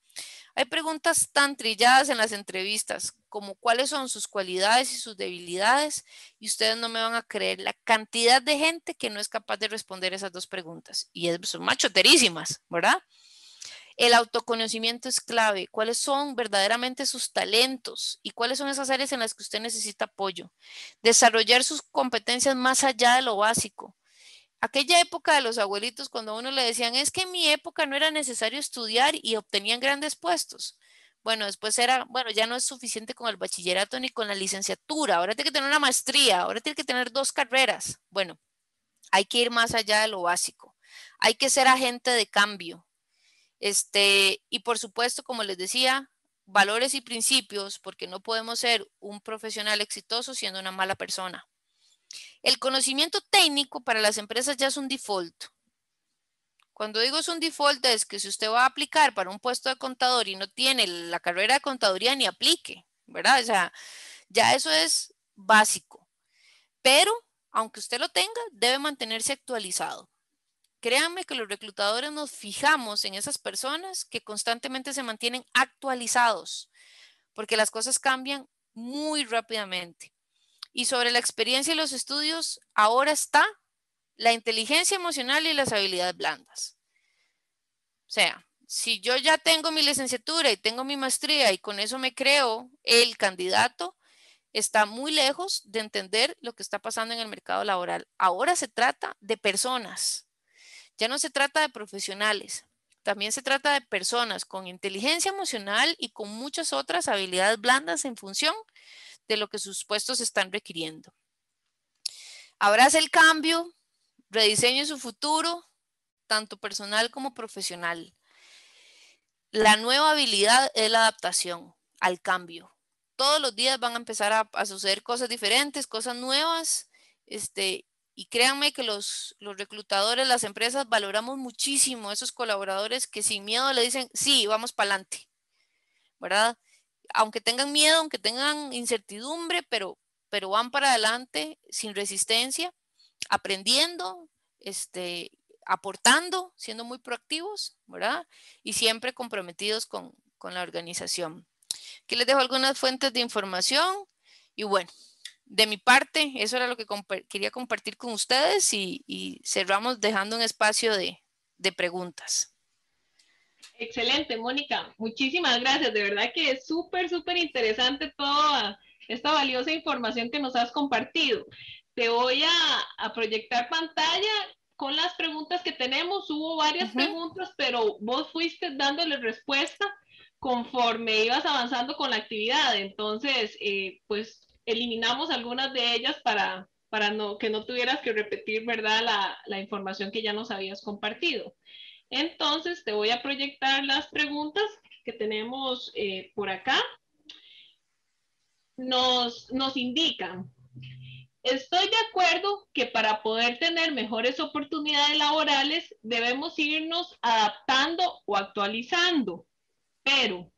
Hay preguntas tan trilladas en las entrevistas como cuáles son sus cualidades y sus debilidades y ustedes no me van a creer la cantidad de gente que no es capaz de responder esas dos preguntas y son machoterísimas, ¿verdad? El autoconocimiento es clave. ¿Cuáles son verdaderamente sus talentos y cuáles son esas áreas en las que usted necesita apoyo? Desarrollar sus competencias más allá de lo básico. Aquella época de los abuelitos, cuando a uno le decían, es que en mi época no era necesario estudiar y obtenían grandes puestos. Bueno, después era, bueno, ya no es suficiente con el bachillerato ni con la licenciatura. Ahora tiene que tener una maestría, ahora tiene que tener dos carreras. Bueno, hay que ir más allá de lo básico. Hay que ser agente de cambio. Este, y por supuesto, como les decía, mm. valores y principios, porque no podemos ser un profesional exitoso siendo una mala persona. El conocimiento técnico para las empresas ya es un default. Cuando digo es un default es que si usted va a aplicar para un puesto de contador y no tiene la carrera de contaduría ni aplique, ¿verdad? O sea, ya eso es básico. Pero aunque usted lo tenga, debe mantenerse actualizado. Créanme que los reclutadores nos fijamos en esas personas que constantemente se mantienen actualizados, porque las cosas cambian muy rápidamente. Y sobre la experiencia y los estudios, ahora está la inteligencia emocional y las habilidades blandas. O sea, si yo ya tengo mi licenciatura y tengo mi maestría y con eso me creo el candidato, está muy lejos de entender lo que está pasando en el mercado laboral. Ahora se trata de personas, ya no se trata de profesionales, también se trata de personas con inteligencia emocional y con muchas otras habilidades blandas en función de lo que sus puestos están requiriendo. Abraza el cambio, rediseñe su futuro, tanto personal como profesional. La nueva habilidad es la adaptación al cambio. Todos los días van a empezar a, a suceder cosas diferentes, cosas nuevas, este, y créanme que los, reclutadores, las empresas, valoramos muchísimo a esos colaboradores que sin miedo le dicen, sí, vamos para adelante, ¿verdad? Aunque tengan miedo, aunque tengan incertidumbre, pero, pero van para adelante sin resistencia, aprendiendo, este, aportando, siendo muy proactivos, ¿verdad? Y siempre comprometidos con, con la organización. Que les dejo algunas fuentes de información y bueno, de mi parte, eso era lo que quería compartir con ustedes y, cerramos dejando un espacio de, preguntas. Excelente, Mónica. Muchísimas gracias. De verdad que es súper, súper interesante toda esta valiosa información que nos has compartido. Te voy a, proyectar pantalla con las preguntas que tenemos. Hubo varias preguntas, pero vos fuiste dándole respuesta conforme ibas avanzando con la actividad. Entonces, eh, pues eliminamos algunas de ellas para, para no, que no tuvieras que repetir, ¿verdad? La, información que ya nos habías compartido. Entonces, te voy a proyectar las preguntas que tenemos eh, por acá. Nos, nos indican, estoy de acuerdo que para poder tener mejores oportunidades laborales debemos irnos adaptando o actualizando, pero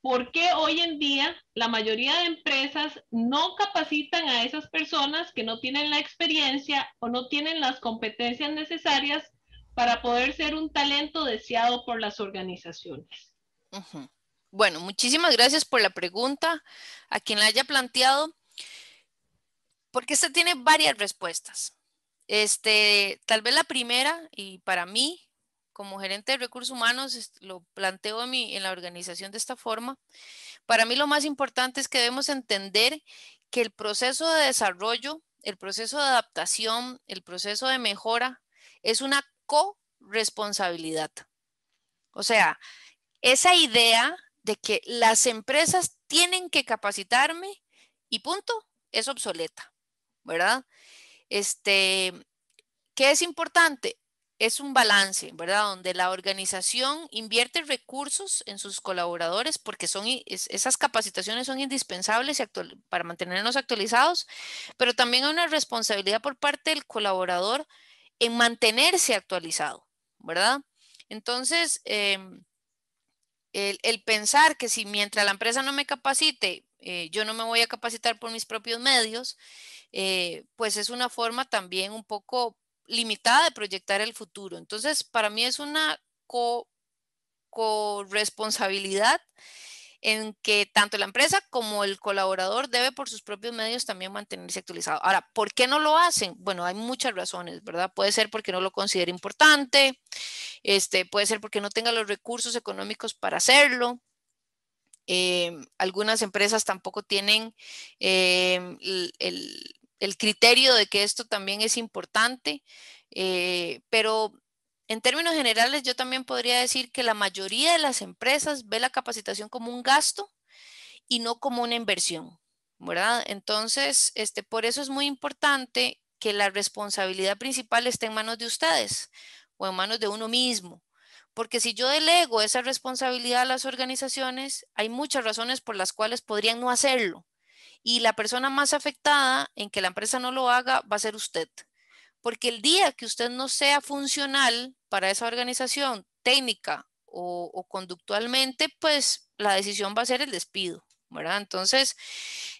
¿Por qué hoy en día la mayoría de empresas no capacitan a esas personas que no tienen la experiencia o no tienen las competencias necesarias para poder ser un talento deseado por las organizaciones? Bueno, muchísimas gracias por la pregunta a quien la haya planteado, porque esta tiene varias respuestas. Este, tal vez la primera, y para mí, como gerente de recursos humanos, lo planteo en, en la organización de esta forma, para mí lo más importante es que debemos entender que el proceso de desarrollo, el proceso de adaptación, el proceso de mejora es una corresponsabilidad. O sea, esa idea de que las empresas tienen que capacitarme y punto, es obsoleta, ¿verdad? Este, ¿qué es importante? es un balance, ¿verdad? Donde la organización invierte recursos en sus colaboradores porque son, esas capacitaciones son indispensables para mantenernos actualizados, pero también hay una responsabilidad por parte del colaborador en mantenerse actualizado, ¿verdad? Entonces, em, el, pensar que si mientras la empresa no me capacite, eh, yo no me voy a capacitar por mis propios medios, eh, pues es una forma también un poco limitada de proyectar el futuro. Entonces, para mí es una corresponsabilidad en que tanto la empresa como el colaborador debe por sus propios medios también mantenerse actualizado. Ahora, ¿por qué no lo hacen? Bueno, hay muchas razones, ¿verdad? Puede ser porque no lo considere importante, este, puede ser porque no tenga los recursos económicos para hacerlo. Eh, algunas empresas tampoco tienen eh, el el criterio de que esto también es importante, eh, pero en términos generales yo también podría decir que la mayoría de las empresas ve la capacitación como un gasto y no como una inversión, ¿verdad? Entonces, este, por eso es muy importante que la responsabilidad principal esté en manos de ustedes o en manos de uno mismo. Porque si yo delego esa responsabilidad a las organizaciones, hay muchas razones por las cuales podrían no hacerlo. Y la persona más afectada en que la empresa no lo haga va a ser usted. Porque el día que usted no sea funcional para esa organización técnica o, conductualmente, pues la decisión va a ser el despido. ¿verdad? Entonces,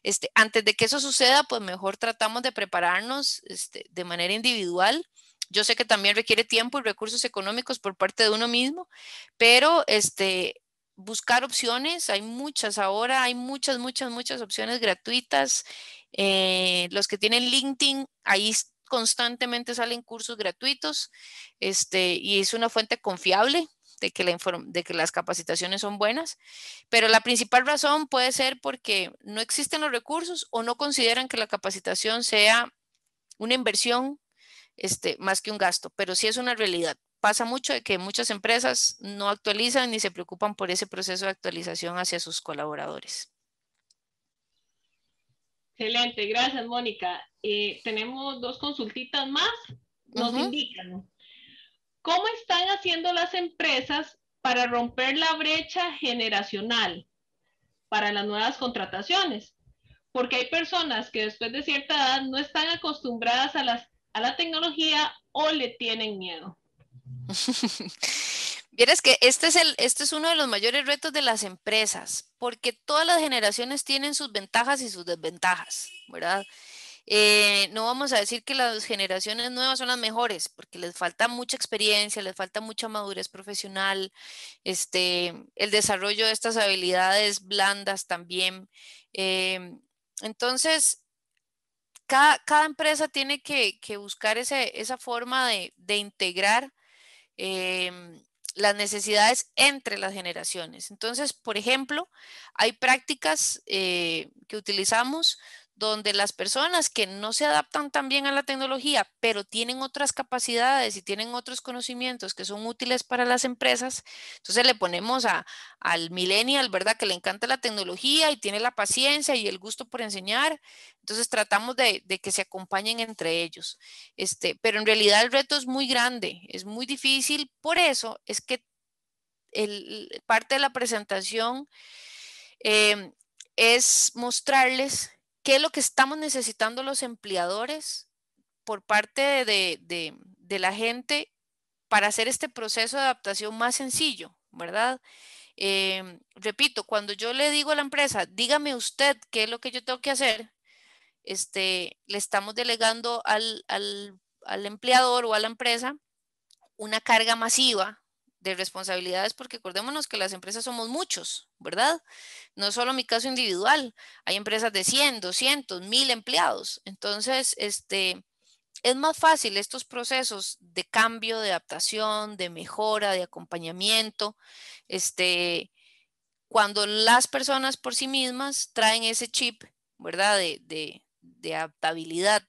este, antes de que eso suceda, pues mejor tratamos de prepararnos este, de manera individual. Yo sé que también requiere tiempo y recursos económicos por parte de uno mismo, pero este, buscar opciones, hay muchas ahora, hay muchas, muchas, muchas opciones gratuitas. Eh, los que tienen LinkedIn, ahí constantemente salen cursos gratuitos este, y es una fuente confiable de que, la de que las capacitaciones son buenas, pero la principal razón puede ser porque no existen los recursos o no consideran que la capacitación sea una inversión este, más que un gasto, pero sí es una realidad pasa mucho de que muchas empresas no actualizan ni se preocupan por ese proceso de actualización hacia sus colaboradores. Excelente, gracias Mónica. Eh, tenemos dos consultitas más, nos indican. ¿Cómo están haciendo las empresas para romper la brecha generacional para las nuevas contrataciones? Porque hay personas que después de cierta edad no están acostumbradas a, las, a la tecnología o le tienen miedo. Vieras que este es, el, este es uno de los mayores retos de las empresas, porque todas las generaciones tienen sus ventajas y sus desventajas, ¿verdad? Eh, no vamos a decir que las generaciones nuevas son las mejores, porque les falta mucha experiencia, les falta mucha madurez profesional, este, el desarrollo de estas habilidades blandas también. Eh, entonces, cada, empresa tiene que, buscar esa forma de, de integrar Em, las necesidades entre las generaciones. Entonces, por ejemplo, hay prácticas eh, que utilizamos donde las personas que no se adaptan tan bien a la tecnología, pero tienen otras capacidades y tienen otros conocimientos que son útiles para las empresas, entonces le ponemos al millennial, ¿verdad? Que le encanta la tecnología y tiene la paciencia y el gusto por enseñar, entonces tratamos de, que se acompañen entre ellos. Este, pero en realidad el reto es muy grande, es muy difícil, por eso es que el, parte de la presentación em, es mostrarles qué es lo que estamos necesitando los empleadores por parte de, la gente para hacer este proceso de adaptación más sencillo, ¿verdad? Eh, repito, cuando yo le digo a la empresa, dígame usted qué es lo que yo tengo que hacer, este, le estamos delegando al, al empleador o a la empresa una carga masiva de responsabilidades, porque acordémonos que las empresas somos muchos, ¿verdad? No solo mi caso individual, hay empresas de 100, 200, 1000 empleados. Entonces, este, es más fácil estos procesos de cambio, de adaptación, de mejora, de acompañamiento, este, cuando las personas por sí mismas traen ese chip, ¿verdad? De, de, adaptabilidad.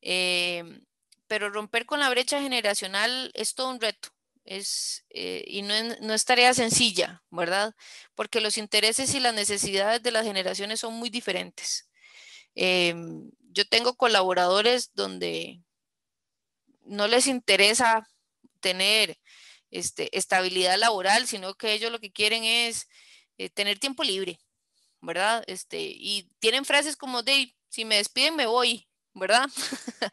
Em, pero romper con la brecha generacional es todo un reto eh, y no, es tarea sencilla, ¿verdad? Porque los intereses y las necesidades de las generaciones son muy diferentes. Em, yo tengo colaboradores donde no les interesa tener este, estabilidad laboral, sino que ellos lo que quieren es eh, tener tiempo libre, ¿verdad? Este, y tienen frases como de, si me despiden me voy, ¿verdad?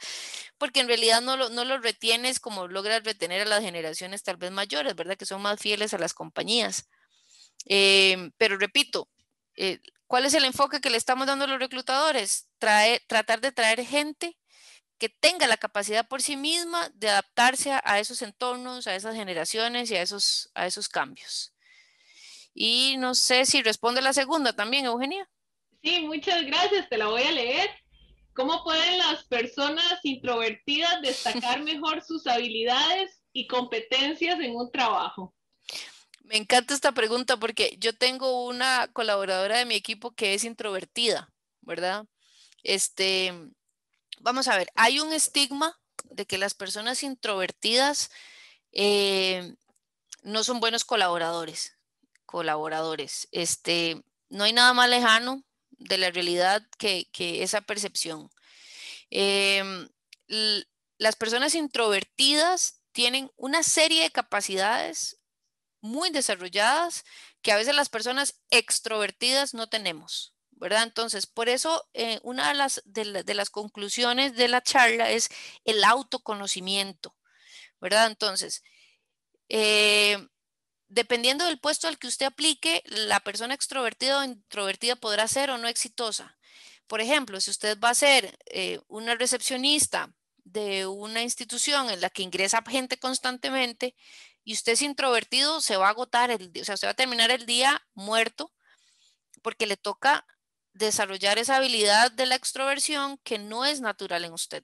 Porque en realidad no lo, no retienes como logras retener a las generaciones tal vez mayores, ¿verdad? Que son más fieles a las compañías. Em, pero repito, eh, ¿cuál es el enfoque que le estamos dando a los reclutadores? Trae, tratar de traer gente que tenga la capacidad por sí misma de adaptarse a, a esos entornos, a esas generaciones y a esos, a esos cambios. Y no sé si responde la segunda también, Eugenia. Sí, muchas gracias, te la voy a leer. ¿Cómo pueden las personas introvertidas destacar mejor sus habilidades y competencias en un trabajo? Me encanta esta pregunta porque yo tengo una colaboradora de mi equipo que es introvertida, ¿verdad? Este, vamos a ver, hay un estigma de que las personas introvertidas eh, no son buenos colaboradores, colaboradores. Este, no hay nada más lejano de la realidad que, que esa percepción. Em, las personas introvertidas tienen una serie de capacidades muy desarrolladas que a veces las personas extrovertidas no tenemos, ¿verdad? Entonces, por eso eh, una de las, de, las conclusiones de la charla es el autoconocimiento, ¿verdad? Entonces, eh, dependiendo del puesto al que usted aplique, la persona extrovertida o introvertida podrá ser o no exitosa. Por ejemplo, si usted va a ser eh, una recepcionista de una institución en la que ingresa gente constantemente y usted es introvertido, se va a agotar, el, o sea, se va a terminar el día muerto porque le toca desarrollar esa habilidad de la extroversión que no es natural en usted.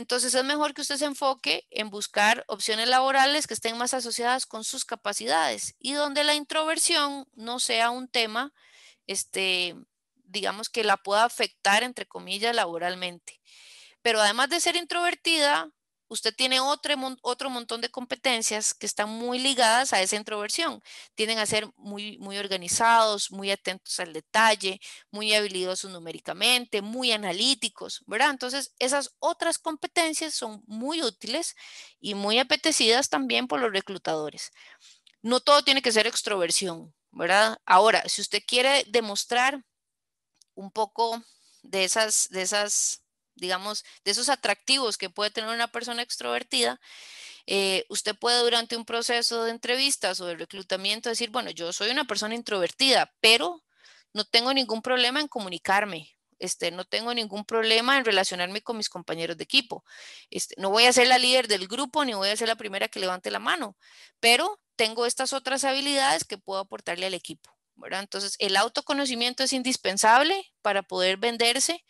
Entonces es mejor que usted se enfoque en buscar opciones laborales que estén más asociadas con sus capacidades y donde la introversión no sea un tema, este, digamos que la pueda afectar, entre comillas, laboralmente. Pero además de ser introvertida, usted tiene otro, otro montón de competencias que están muy ligadas a esa introversión. Tienen a ser muy, muy organizados, muy atentos al detalle, muy habilidosos numéricamente, muy analíticos, ¿verdad? Entonces, esas otras competencias son muy útiles y muy apetecidas también por los reclutadores. No todo tiene que ser extroversión, ¿verdad? Ahora, si usted quiere demostrar un poco de esas, de esas digamos, de esos atractivos que puede tener una persona extrovertida, eh, usted puede durante un proceso de entrevistas o de reclutamiento decir, bueno, yo soy una persona introvertida, pero no tengo ningún problema en comunicarme, este, no tengo ningún problema en relacionarme con mis compañeros de equipo. Este, no voy a ser la líder del grupo ni voy a ser la primera que levante la mano, pero tengo estas otras habilidades que puedo aportarle al equipo. ¿verdad? Entonces, el autoconocimiento es indispensable para poder venderse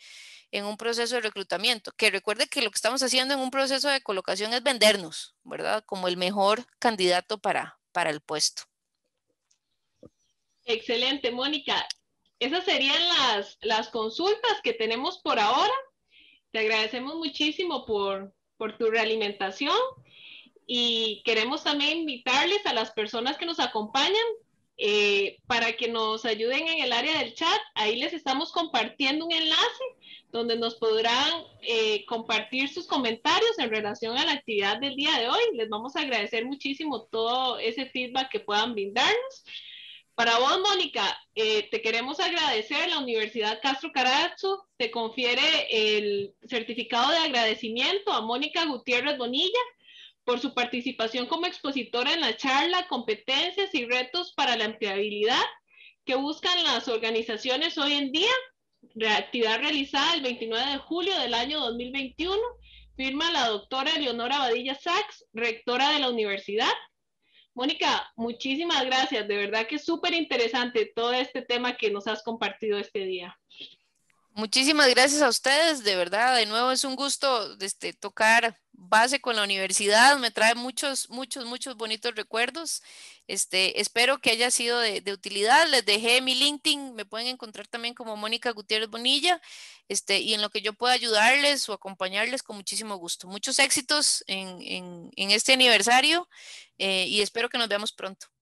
en un proceso de reclutamiento. Que recuerde que lo que estamos haciendo en un proceso de colocación es vendernos, ¿verdad? Como el mejor candidato para, para el puesto. Excelente, Mónica. Esas serían las, las consultas que tenemos por ahora. Te agradecemos muchísimo por, por tu realimentación y queremos también invitarles a las personas que nos acompañan eh, para que nos ayuden en el área del chat. Ahí les estamos compartiendo un enlace donde nos podrán eh, compartir sus comentarios en relación a la actividad del día de hoy. Les vamos a agradecer muchísimo todo ese feedback que puedan brindarnos. Para vos, Mónica, eh, te queremos agradecer. La Universidad Castro Carazo te confiere el certificado de agradecimiento a Mónica Gutiérrez Bonilla por su participación como expositora en la charla Competencias y Retos para la Empleabilidad que buscan las organizaciones hoy en día actividad realizada el 29 de julio del año 2021, firma la doctora Leonora Badilla Sachs, rectora de la universidad. Mónica, muchísimas gracias. De verdad que es súper interesante todo este tema que nos has compartido este día. Muchísimas gracias a ustedes, de verdad, de nuevo es un gusto este, tocar base con la universidad, me trae muchos, muchos, muchos bonitos recuerdos este, espero que haya sido de, utilidad. Les dejé mi LinkedIn, me pueden encontrar también como Mónica Gutiérrez Bonilla, este, y en lo que yo pueda ayudarles o acompañarles con muchísimo gusto. Muchos éxitos en, este aniversario eh, y espero que nos veamos pronto.